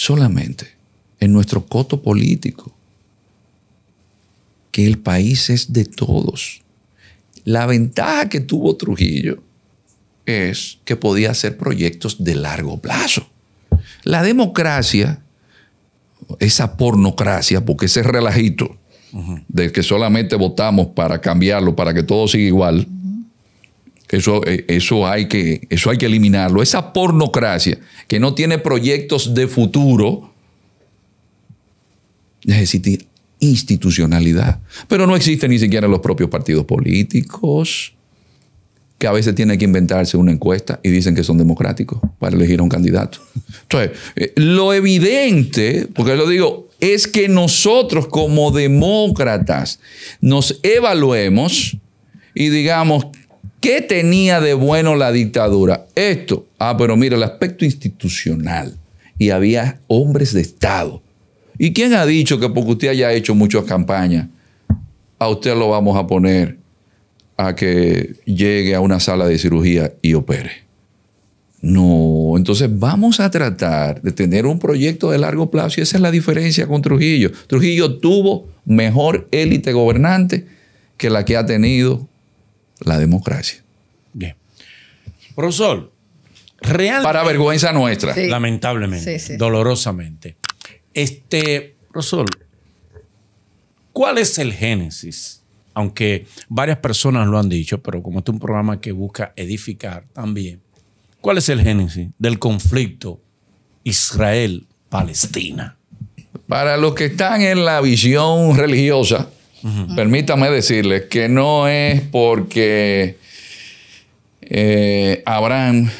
solamente en nuestro coto político, que el país es de todos. La ventaja que tuvo Trujillo es que podía hacer proyectos de largo plazo. La democracia, esa pornocracia, porque ese relajito del de que solamente votamos para cambiarlo, para que todo siga igual, eso, eh, eso, hay que, eso hay que eliminarlo. Esa pornocracia que no tiene proyectos de futuro necesita institucionalidad. Pero no existen ni siquiera los propios partidos políticos, que a veces tienen que inventarse una encuesta y dicen que son democráticos para elegir a un candidato. Entonces, eh, lo evidente, porque lo digo, es que nosotros como demócratas nos evaluemos y digamos ¿Qué tenía de bueno la dictadura? Esto. Ah, pero mira, el aspecto institucional. Y había hombres de Estado. ¿Y quién ha dicho que porque usted haya hecho muchas campañas, a usted lo vamos a poner a que llegue a una sala de cirugía y opere? No, entonces vamos a tratar de tener un proyecto de largo plazo y esa es la diferencia con Trujillo. Trujillo tuvo mejor élite gobernante que la que ha tenido la democracia. Bien. Profesor, realmente. Para vergüenza nuestra. Lamentablemente, dolorosamente. Este, profesor, ¿cuál es el génesis? Aunque varias personas lo han dicho, pero como este es un programa que busca edificar también, ¿cuál es el génesis del conflicto Israel-Palestina? Para los que están en la visión religiosa, Permítame decirles que no es porque eh, Abraham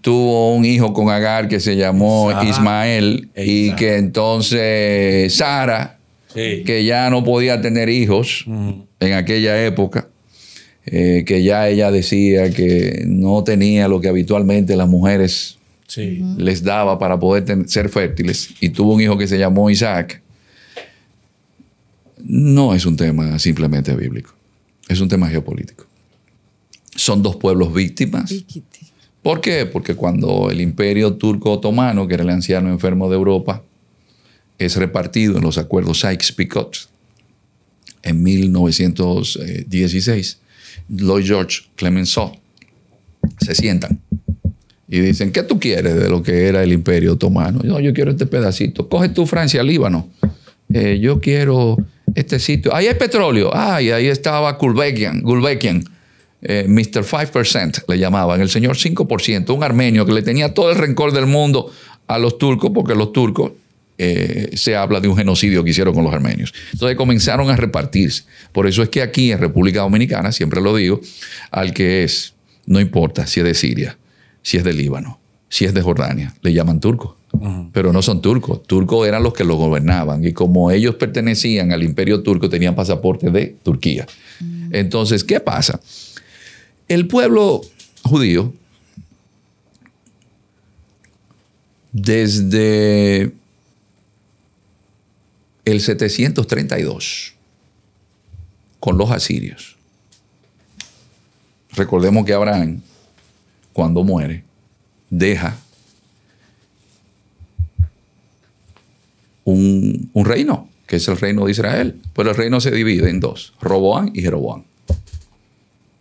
tuvo un hijo con Agar que se llamó Ismael y que entonces Sara, que ya no podía tener hijos en aquella época, eh, que ya ella decía que no tenía lo que habitualmente las mujeres les daba para poder ser fértiles, y tuvo un hijo que se llamó Isaac no es un tema simplemente bíblico, es un tema geopolítico. Son dos pueblos víctimas. ¿Por qué? Porque cuando el imperio turco-otomano, que era el anciano enfermo de Europa, es repartido en los acuerdos Sykes-Picot en 1916, Lloyd George Clemenceau se sientan y dicen, ¿qué tú quieres de lo que era el imperio otomano? No, yo quiero este pedacito. Coge tú Francia, Líbano. Eh, yo quiero este sitio, ahí hay petróleo, Ah, ahí estaba Gulbekian, Gulbekian. Eh, Mr. 5% le llamaban, el señor 5%, un armenio que le tenía todo el rencor del mundo a los turcos, porque los turcos eh, se habla de un genocidio que hicieron con los armenios. Entonces comenzaron a repartirse. Por eso es que aquí en República Dominicana, siempre lo digo, al que es, no importa si es de Siria, si es de Líbano, si es de Jordania, le llaman turco pero no son turcos. Turcos eran los que los gobernaban y como ellos pertenecían al imperio turco, tenían pasaporte de Turquía. Entonces, ¿qué pasa? El pueblo judío, desde el 732, con los asirios, recordemos que Abraham, cuando muere, deja un, reino, que es el reino de Israel. Pero pues el reino se divide en dos, Roboán y Jeroboán.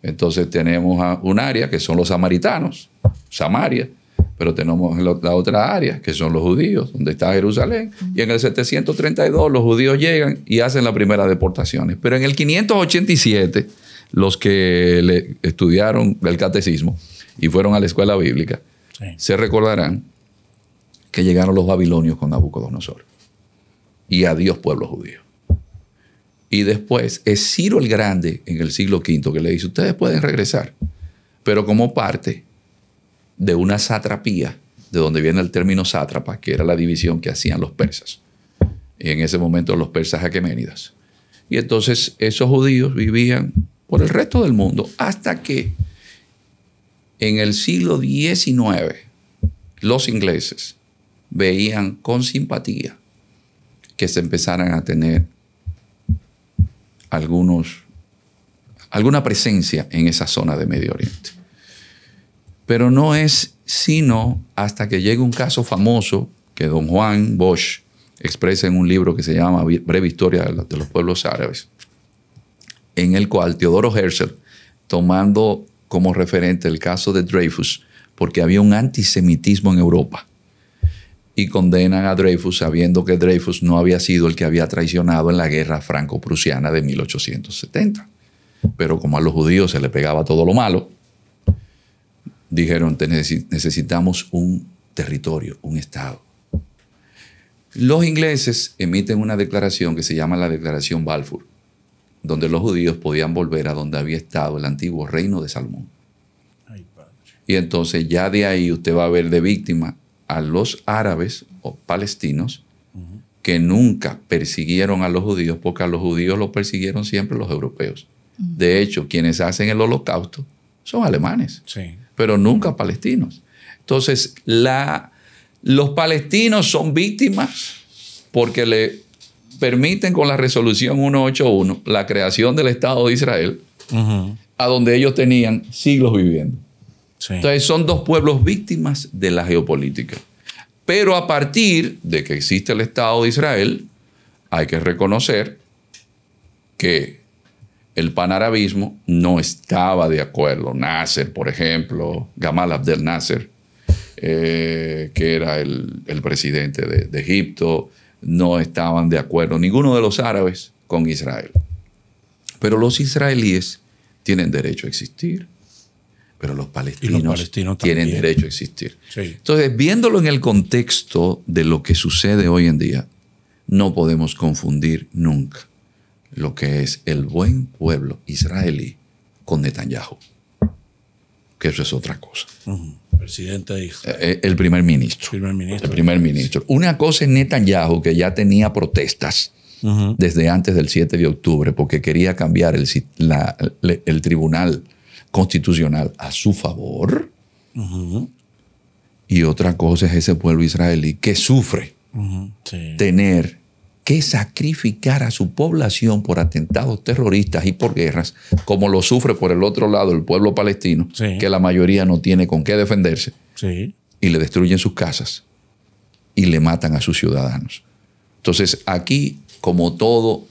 Entonces tenemos un área que son los samaritanos, Samaria, pero tenemos la otra área que son los judíos, donde está Jerusalén. Y en el 732 los judíos llegan y hacen las primeras deportaciones. Pero en el 587, los que estudiaron el catecismo y fueron a la escuela bíblica, se recordarán que llegaron los babilonios con Nabucodonosor y adiós pueblo judío. Y después es Ciro el Grande en el siglo V que le dice, ustedes pueden regresar, pero como parte de una satrapía, de donde viene el término sátrapa, que era la división que hacían los persas. Y en ese momento los persas aqueménidas. Y entonces esos judíos vivían por el resto del mundo hasta que en el siglo XIX los ingleses veían con simpatía que se empezaran a tener algunos, alguna presencia en esa zona de Medio Oriente. Pero no es sino hasta que llega un caso famoso que don Juan Bosch expresa en un libro que se llama Breve Historia de los Pueblos Árabes, en el cual Teodoro Herzl, tomando como referente el caso de Dreyfus, porque había un antisemitismo en Europa, y condenan a Dreyfus sabiendo que Dreyfus no había sido el que había traicionado en la guerra franco-prusiana de 1870. Pero como a los judíos se le pegaba todo lo malo, dijeron, necesitamos un territorio, un Estado. Los ingleses emiten una declaración que se llama la Declaración Balfour, donde los judíos podían volver a donde había estado el antiguo reino de Salmón. Y entonces ya de ahí usted va a ver de víctima a los árabes o palestinos que nunca persiguieron a los judíos, porque a los judíos los persiguieron siempre los europeos. De hecho, quienes hacen el holocausto son alemanes, pero nunca palestinos. Entonces, la, los palestinos son víctimas porque le permiten con la resolución 181 la creación del Estado de Israel, a donde ellos tenían siglos viviendo. Entonces son dos pueblos víctimas de la geopolítica. Pero a partir de que existe el Estado de Israel, hay que reconocer que el panarabismo no estaba de acuerdo. Nasser, por ejemplo, Gamal Abdel Nasser, eh, que era el, presidente de, Egipto, no estaban de acuerdo, ninguno de los árabes, con Israel. Pero los israelíes tienen derecho a existir pero los palestinos, tienen derecho a existir. Entonces, viéndolo en el contexto de lo que sucede hoy en día, no podemos confundir nunca lo que es el buen pueblo israelí con Netanyahu, que eso es otra cosa. Presidente eh, eh, El primer ministro. El primer ministro. Una cosa es Netanyahu, que ya tenía protestas desde antes del 7 de octubre, porque quería cambiar el tribunal constitucional a su favor. Y otra cosa es ese pueblo israelí que sufre tener que sacrificar a su población por atentados terroristas y por guerras, como lo sufre por el otro lado el pueblo palestino, que la mayoría no tiene con qué defenderse, y le destruyen sus casas y le matan a sus ciudadanos. Entonces, aquí, como todo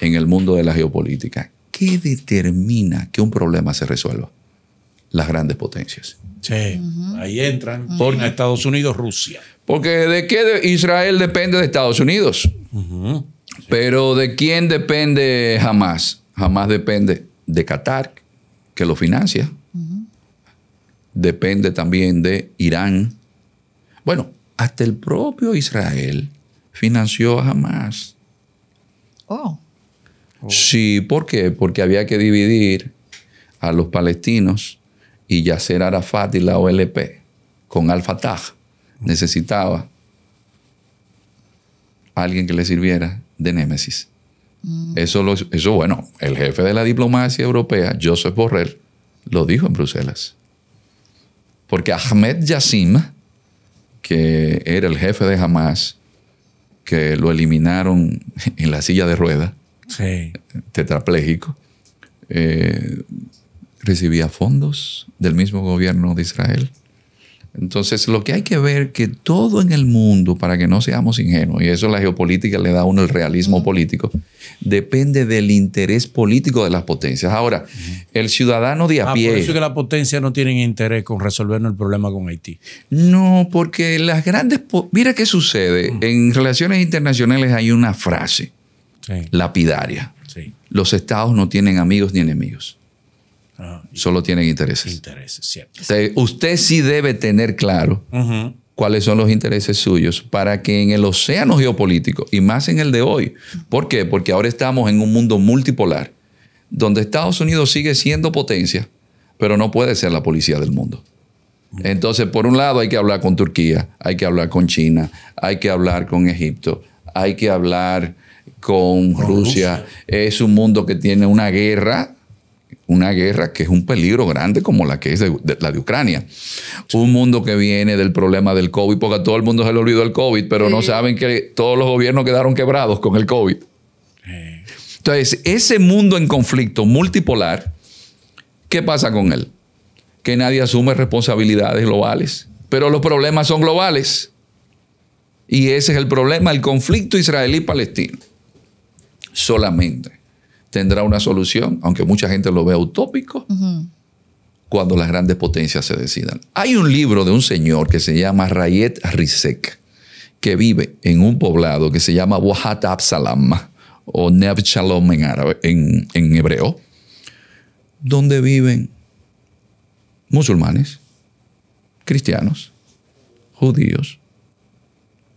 en el mundo de la geopolítica, ¿qué determina que un problema se resuelva? Las grandes potencias. Sí, ahí entran Estados Unidos, Rusia. Porque de qué Israel depende de Estados Unidos. Pero ¿de quién depende jamás? Jamás depende de Qatar, que lo financia. Depende también de Irán. Bueno, hasta el propio Israel financió a Hamas. Oh. Oh. Sí, ¿por qué? Porque había que dividir a los palestinos y Yasser Arafat y la OLP con Al-Fatah. Necesitaba alguien que le sirviera de némesis. Mm. Eso, eso, bueno, el jefe de la diplomacia europea, Joseph Borrell, lo dijo en Bruselas. Porque Ahmed Yassim, que era el jefe de Hamas, que lo eliminaron en la silla de ruedas, Tetraplégico tetrapléjico, eh, recibía fondos del mismo gobierno de Israel. Entonces, lo que hay que ver que todo en el mundo, para que no seamos ingenuos, y eso la geopolítica le da a uno el realismo político, depende del interés político de las potencias. Ahora, el ciudadano de a ah, pie. Por eso que las potencias no tienen interés con resolver el problema con Haití. No, porque las grandes. Mira qué sucede. En relaciones internacionales hay una frase lapidaria. Los estados no tienen amigos ni enemigos. Ah, Solo tienen intereses. Intereses, cierto. Usted, sí debe tener claro cuáles son los intereses suyos para que en el océano geopolítico, y más en el de hoy, ¿por qué? Porque ahora estamos en un mundo multipolar, donde Estados Unidos sigue siendo potencia, pero no puede ser la policía del mundo. Entonces, por un lado, hay que hablar con Turquía, hay que hablar con China, hay que hablar con Egipto, hay que hablar con, Rusia. Es un mundo que tiene una guerra, una guerra que es un peligro grande como la que es la de Ucrania. Un mundo que viene del problema del COVID, porque a todo el mundo se le olvidó el COVID, pero no saben que todos los gobiernos quedaron quebrados con el COVID. Entonces, ese mundo en conflicto multipolar, ¿qué pasa con él? Que nadie asume responsabilidades globales, pero los problemas son globales. Y ese es el problema, el conflicto israelí-palestino solamente tendrá una solución, aunque mucha gente lo vea utópico, cuando las grandes potencias se decidan. Hay un libro de un señor que se llama Rayet Rizek, que vive en un poblado que se llama Wahat Absalam, o Nev Shalom árabe, en hebreo, donde viven musulmanes, cristianos, judíos,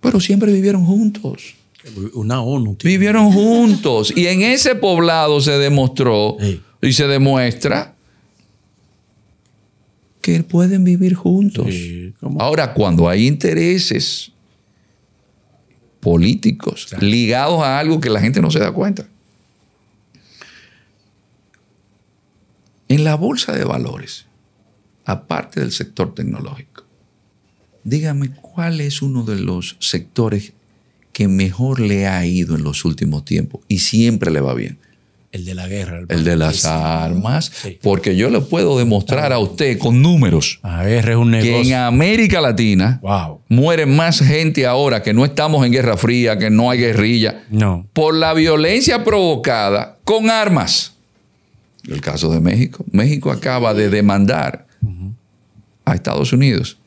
pero siempre vivieron juntos. Una ONU. Vivieron juntos. y en ese poblado se demostró y se demuestra que pueden vivir juntos. Ahora, cuando hay intereses políticos ligados a algo que la gente no se da cuenta. En la bolsa de valores, aparte del sector tecnológico, dígame cuál es uno de los sectores que mejor le ha ido en los últimos tiempos y siempre le va bien. El de la guerra. El, de las armas. Porque yo le puedo demostrar a usted con números que en América Latina muere más gente ahora que no estamos en Guerra Fría, que no hay guerrilla, no. por la violencia provocada con armas. El caso de México. México acaba de demandar a Estados Unidos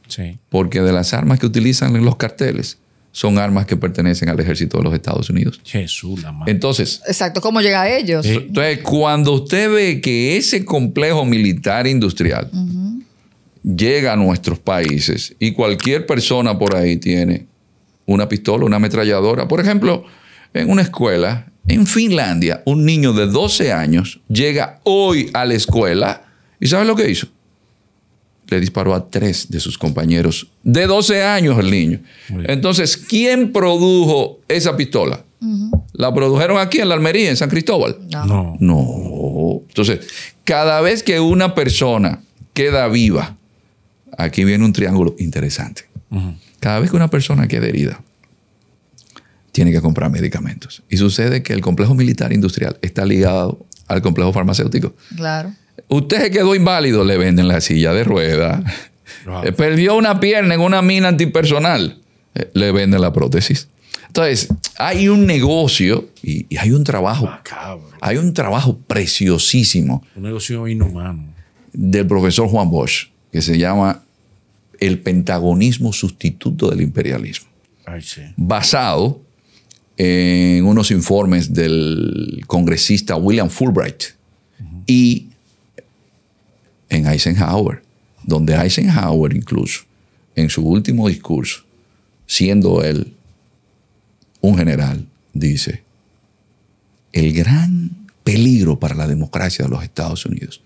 porque de las armas que utilizan en los carteles son armas que pertenecen al ejército de los Estados Unidos. Jesús, la madre. Entonces. Exacto, ¿cómo llega a ellos? Eh, entonces, cuando usted ve que ese complejo militar industrial llega a nuestros países y cualquier persona por ahí tiene una pistola, una ametralladora, por ejemplo, en una escuela, en Finlandia, un niño de 12 años llega hoy a la escuela y ¿sabes lo que hizo? le disparó a tres de sus compañeros, de 12 años el niño. Entonces, ¿quién produjo esa pistola? ¿La produjeron aquí en la Almería, en San Cristóbal? No. no. Entonces, cada vez que una persona queda viva, aquí viene un triángulo interesante. Cada vez que una persona queda herida, tiene que comprar medicamentos. Y sucede que el complejo militar industrial está ligado al complejo farmacéutico. Claro. Usted se quedó inválido, le venden la silla de ruedas. Eh, perdió una pierna en una mina antipersonal, eh, le venden la prótesis. Entonces, hay un negocio y, hay un trabajo. Hay un trabajo preciosísimo. Un negocio inhumano. Del profesor Juan Bosch, que se llama El Pentagonismo Sustituto del Imperialismo. Basado en unos informes del congresista William Fulbright y en Eisenhower, donde Eisenhower incluso, en su último discurso, siendo él un general, dice, el gran peligro para la democracia de los Estados Unidos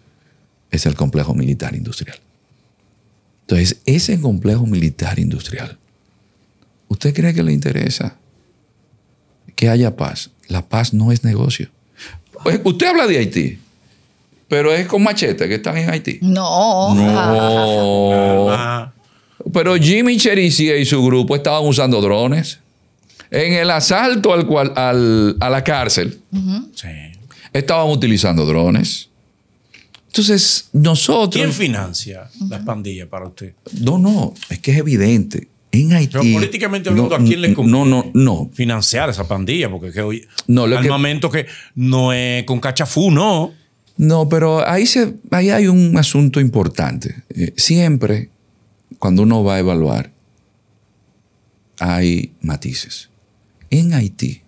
es el complejo militar industrial. Entonces, ese complejo militar industrial, ¿usted cree que le interesa que haya paz? La paz no es negocio. Usted habla de Haití. Pero es con machete que están en Haití. No. Ah. Pero Jimmy Cherizier y su grupo estaban usando drones. En el asalto al a la cárcel, estaban utilizando drones. Entonces, nosotros. ¿Quién financia las pandillas para usted? No, no, es que es evidente. En Haití. Pero políticamente hablando, ¿a quién le conviene? No, no, Financiar esa pandilla, porque es que hoy. No, lo armamento que no es con cachafú, no. No, pero ahí, se, ahí hay un asunto importante. Eh, siempre, cuando uno va a evaluar, hay matices. En Haití,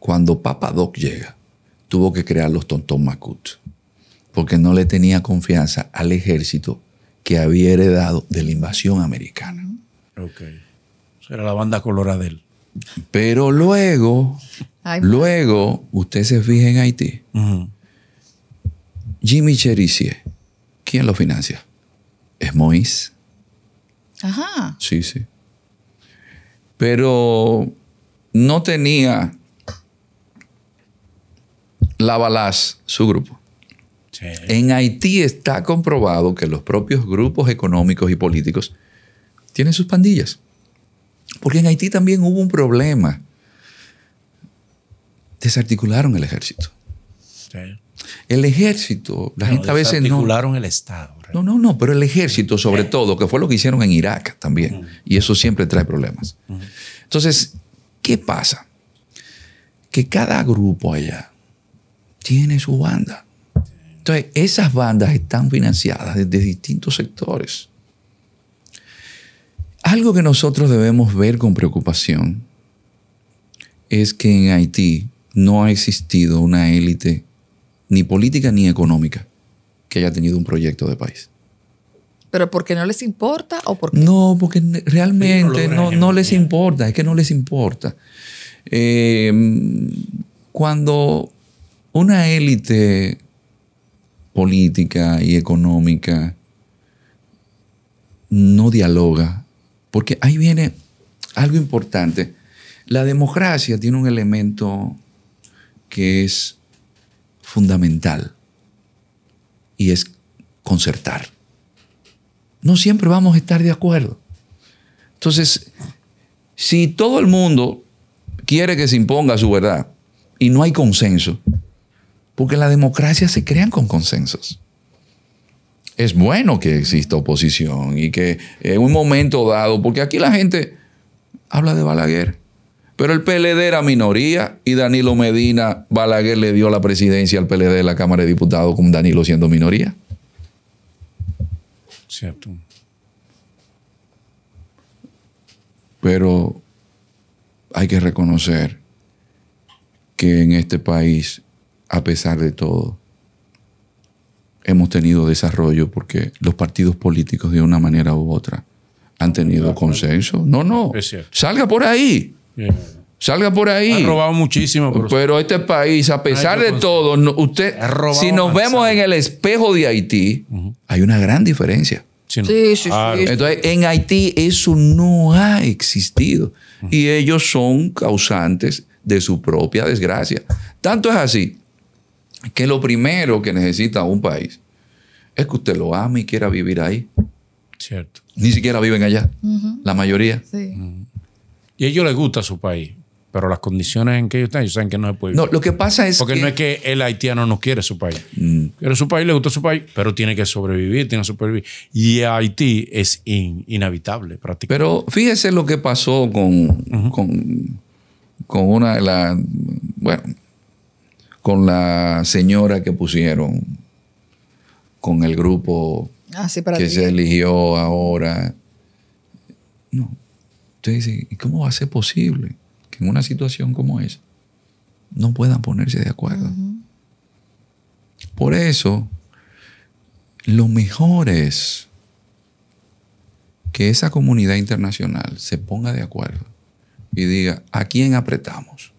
cuando Papadoc llega, tuvo que crear los tontos Macut, porque no le tenía confianza al ejército que había heredado de la invasión americana. Ok. Era la banda colorada de Pero luego, luego, usted se fija en Haití. Jimmy Cherissier. ¿quién lo financia? Es Mois. Ajá. Sí, sí. Pero no tenía la balaz su grupo. En Haití está comprobado que los propios grupos económicos y políticos tienen sus pandillas. Porque en Haití también hubo un problema. Desarticularon el ejército. Sí. El ejército, la gente a veces no. el Estado. No, no, no, pero el ejército, sobre eh. todo, que fue lo que hicieron en Irak también, y eso siempre trae problemas. Entonces, ¿qué pasa? Que cada grupo allá tiene su banda. Entonces, esas bandas están financiadas desde distintos sectores. Algo que nosotros debemos ver con preocupación es que en Haití no ha existido una élite ni política ni económica, que haya tenido un proyecto de país. ¿Pero porque no les importa o porque...? No, porque realmente no, les importa, es que no les importa. Em, cuando una élite política y económica no dialoga, porque ahí viene algo importante. La democracia tiene un elemento que es fundamental y es concertar. No siempre vamos a estar de acuerdo. Entonces, si todo el mundo quiere que se imponga su verdad y no hay consenso, porque la democracia se crean con consensos. Es bueno que exista oposición y que en un momento dado, porque aquí la gente habla de Balaguer, pero el PLD era minoría y Danilo Medina Balaguer le dio la presidencia al PLD de la Cámara de Diputados con Danilo siendo minoría. Cierto. Pero hay que reconocer que en este país, a pesar de todo, hemos tenido desarrollo porque los partidos políticos de una manera u otra han tenido consenso. No, no. Salga por ahí. Salga por ahí. Ha robado muchísimo. pero este país, a pesar de todo, usted, si nos vemos en el espejo de Haití, hay una gran diferencia. Sí, sí, Entonces, en Haití eso no ha existido. Y ellos son causantes de su propia desgracia. Tanto es así que lo primero que necesita un país es que usted lo ame y quiera vivir ahí. Cierto. Ni siquiera viven allá, la mayoría. Sí. Y a ellos les gusta su país, pero las condiciones en que ellos están, ellos saben que no se puede vivir. No, lo que pasa es Porque no es que el haitiano no quiere su país. pero mm. Quiere su país, le gusta su país, pero tiene que sobrevivir, tiene que sobrevivir. Y Haití es inhabitable prácticamente. Pero fíjese lo que pasó con, con, una de las... Bueno, con la señora que pusieron, con el grupo ah, que se eligió ahora. No, Usted dice, ¿y cómo va a ser posible que en una situación como esa no puedan ponerse de acuerdo? Por eso, lo mejor es que esa comunidad internacional se ponga de acuerdo y diga, ¿a quién apretamos?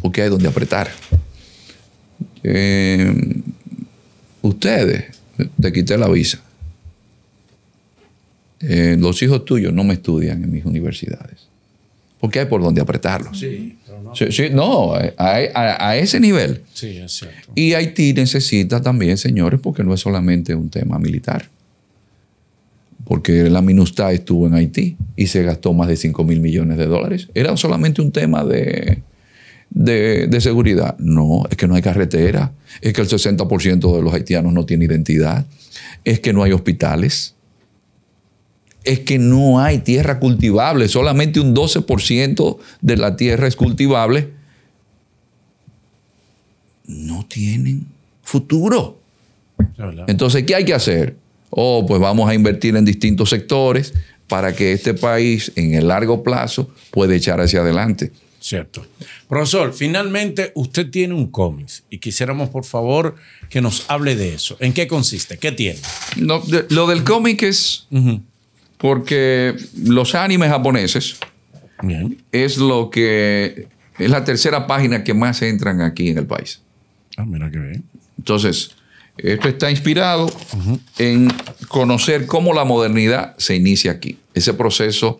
Porque hay donde apretar. Eh, ustedes, te quité la visa. Eh, los hijos tuyos no me estudian en mis universidades. Porque hay por dónde apretarlos. Sí, no, no a, ese nivel. Sí, es cierto. Y Haití necesita también, señores, porque no es solamente un tema militar. Porque la MINUSTA estuvo en Haití y se gastó más de 5 mil millones de dólares. Era solamente un tema de, de, seguridad. No, es que no hay carretera, es que el 60% de los haitianos no tiene identidad, es que no hay hospitales, es que no hay tierra cultivable, solamente un 12% de la tierra es cultivable. No tienen futuro. Entonces, ¿qué hay que hacer? Oh, pues vamos a invertir en distintos sectores para que este país en el largo plazo pueda echar hacia adelante. Cierto. Profesor, finalmente usted tiene un cómic y quisiéramos por favor que nos hable de eso. ¿En qué consiste? ¿Qué tiene? lo del cómic es... Porque los animes japoneses es lo que es la tercera página que más entran aquí en el país. Ah, mira qué bien. Entonces, esto está inspirado en conocer cómo la modernidad se inicia aquí. Ese proceso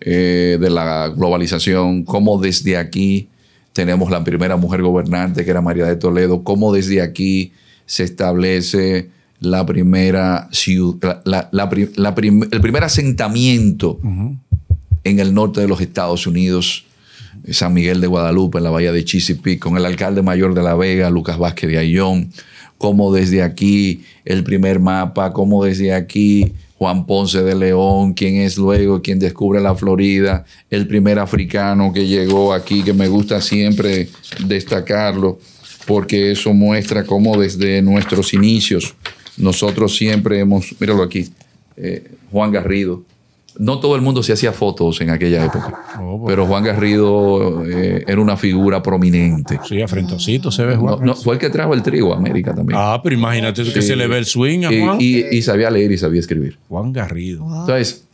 eh, de la globalización, cómo desde aquí tenemos la primera mujer gobernante, que era María de Toledo, cómo desde aquí se establece la primera, ciudad la, el primer asentamiento en el norte de los Estados Unidos, San Miguel de Guadalupe, en la bahía de Chesapeake con el alcalde mayor de La Vega, Lucas Vázquez de Ayón, como desde aquí el primer mapa, como desde aquí Juan Ponce de León, quien es luego quien descubre la Florida, el primer africano que llegó aquí, que me gusta siempre destacarlo, porque eso muestra cómo desde nuestros inicios nosotros siempre hemos, míralo aquí, eh, Juan Garrido. No todo el mundo se hacía fotos en aquella época, oh, pero Juan Garrido eh, era una figura prominente. Sí, afrentosito, se ve Juan. fue el que trajo el trigo a América también. Ah, pero imagínate que se le ve el swing a Juan. Y, sabía leer y sabía escribir. Juan Garrido. Entonces,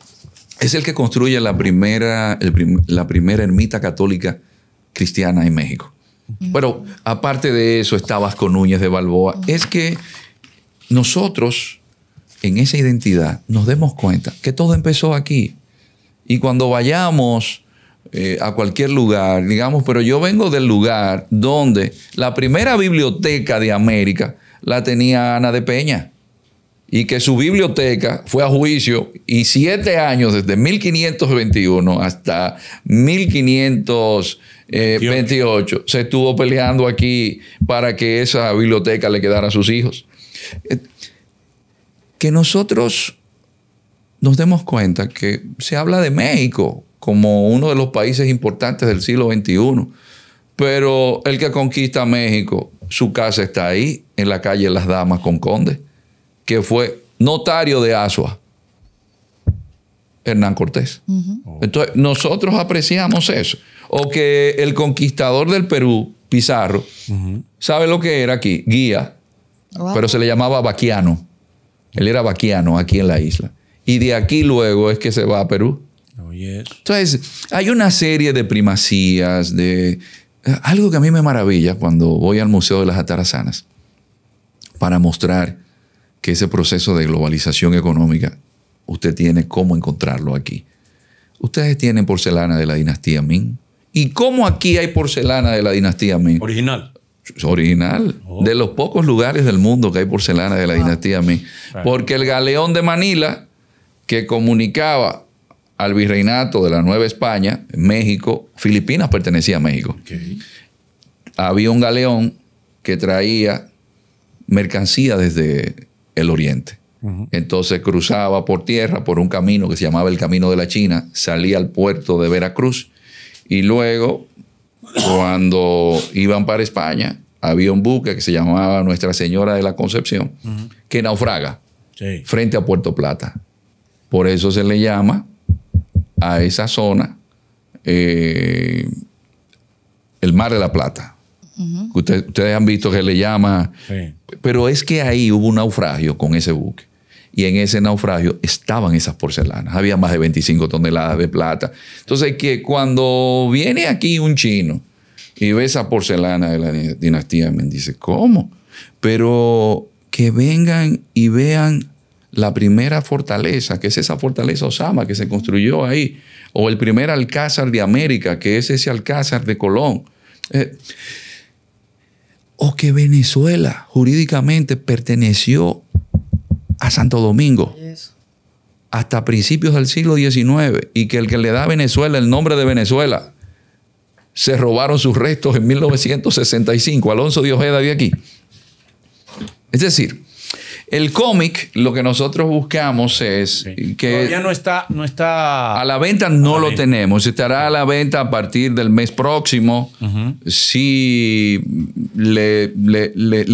es el que construye la primera, la primera ermita católica cristiana en México. Pero aparte de eso, estabas con Núñez de Balboa. Es que nosotros en esa identidad nos demos cuenta que todo empezó aquí. Y cuando vayamos eh, a cualquier lugar, digamos, pero yo vengo del lugar donde la primera biblioteca de América la tenía Ana de Peña y que su biblioteca fue a juicio y siete años, desde 1521 hasta 1528, eh, se estuvo peleando aquí para que esa biblioteca le quedara a sus hijos. Eh, que nosotros nos demos cuenta que se habla de México como uno de los países importantes del siglo XXI, pero el que conquista México, su casa está ahí, en la calle Las Damas con Conde, que fue notario de Asua, Hernán Cortés. Oh. Entonces, nosotros apreciamos eso. O que el conquistador del Perú, Pizarro, ¿sabe lo que era aquí? Guía pero se le llamaba Baquiano. Él era Baquiano aquí en la isla. Y de aquí luego es que se va a Perú. Oh, Entonces, hay una serie de primacías, de eh, algo que a mí me maravilla cuando voy al Museo de las Atarazanas para mostrar que ese proceso de globalización económica, usted tiene cómo encontrarlo aquí. Ustedes tienen porcelana de la dinastía Ming. ¿Y cómo aquí hay porcelana de la dinastía Ming? Original. Original. Oh. De los pocos lugares del mundo que hay porcelana de la ah. dinastía Ming. Porque el galeón de Manila, que comunicaba al virreinato de la Nueva España, México, Filipinas pertenecía a México. Había un galeón que traía mercancía desde el oriente. Entonces cruzaba por tierra por un camino que se llamaba el Camino de la China, salía al puerto de Veracruz y luego cuando iban para España, había un buque que se llamaba Nuestra Señora de la Concepción, que naufraga frente a Puerto Plata. Por eso se le llama a esa zona eh, el Mar de la Plata. ustedes han visto que le llama, pero es que ahí hubo un naufragio con ese buque y en ese naufragio estaban esas porcelanas. Había más de 25 toneladas de plata. Entonces, que cuando viene aquí un chino y ve esa porcelana de la dinastía, me dice, ¿cómo? Pero que vengan y vean la primera fortaleza, que es esa fortaleza Osama que se construyó ahí, o el primer alcázar de América, que es ese alcázar de Colón. Eh, o que Venezuela jurídicamente perteneció a Santo Domingo hasta principios del siglo XIX y que el que le da a Venezuela el nombre de Venezuela se robaron sus restos en 1965. Alonso de Ojeda de aquí. Es decir, el cómic, lo que nosotros buscamos es que... Todavía no está, no está... A la venta no lo tenemos. Estará a la venta a partir del mes próximo. Si le,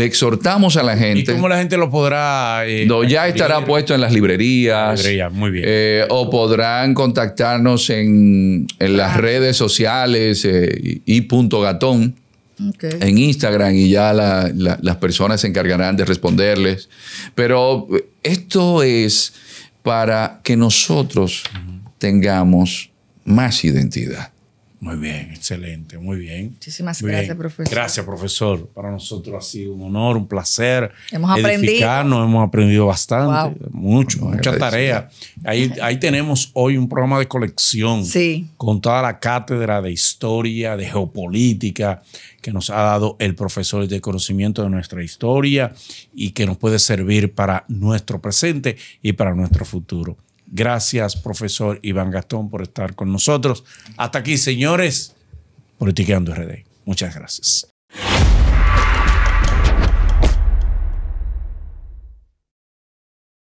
exhortamos a la gente... ¿Y cómo la gente lo podrá...? Eh, ya estará puesto en las librerías. muy bien. Eh, o podrán contactarnos en, las redes sociales eh, y punto gatón en Instagram y ya la, las personas se encargarán de responderles. Pero esto es para que nosotros tengamos más identidad. Muy bien, excelente, muy bien. Muchísimas gracias, profesor. Gracias, profesor. Para nosotros ha sido un honor, un placer. Hemos aprendido. hemos aprendido bastante, mucho, mucha tarea. Ahí, ahí tenemos hoy un programa de colección con toda la cátedra de historia, de geopolítica, que nos ha dado el profesor de conocimiento de nuestra historia y que nos puede servir para nuestro presente y para nuestro futuro. Gracias, profesor Iván Gastón, por estar con nosotros. Hasta aquí, señores, Politiqueando RD. Muchas gracias.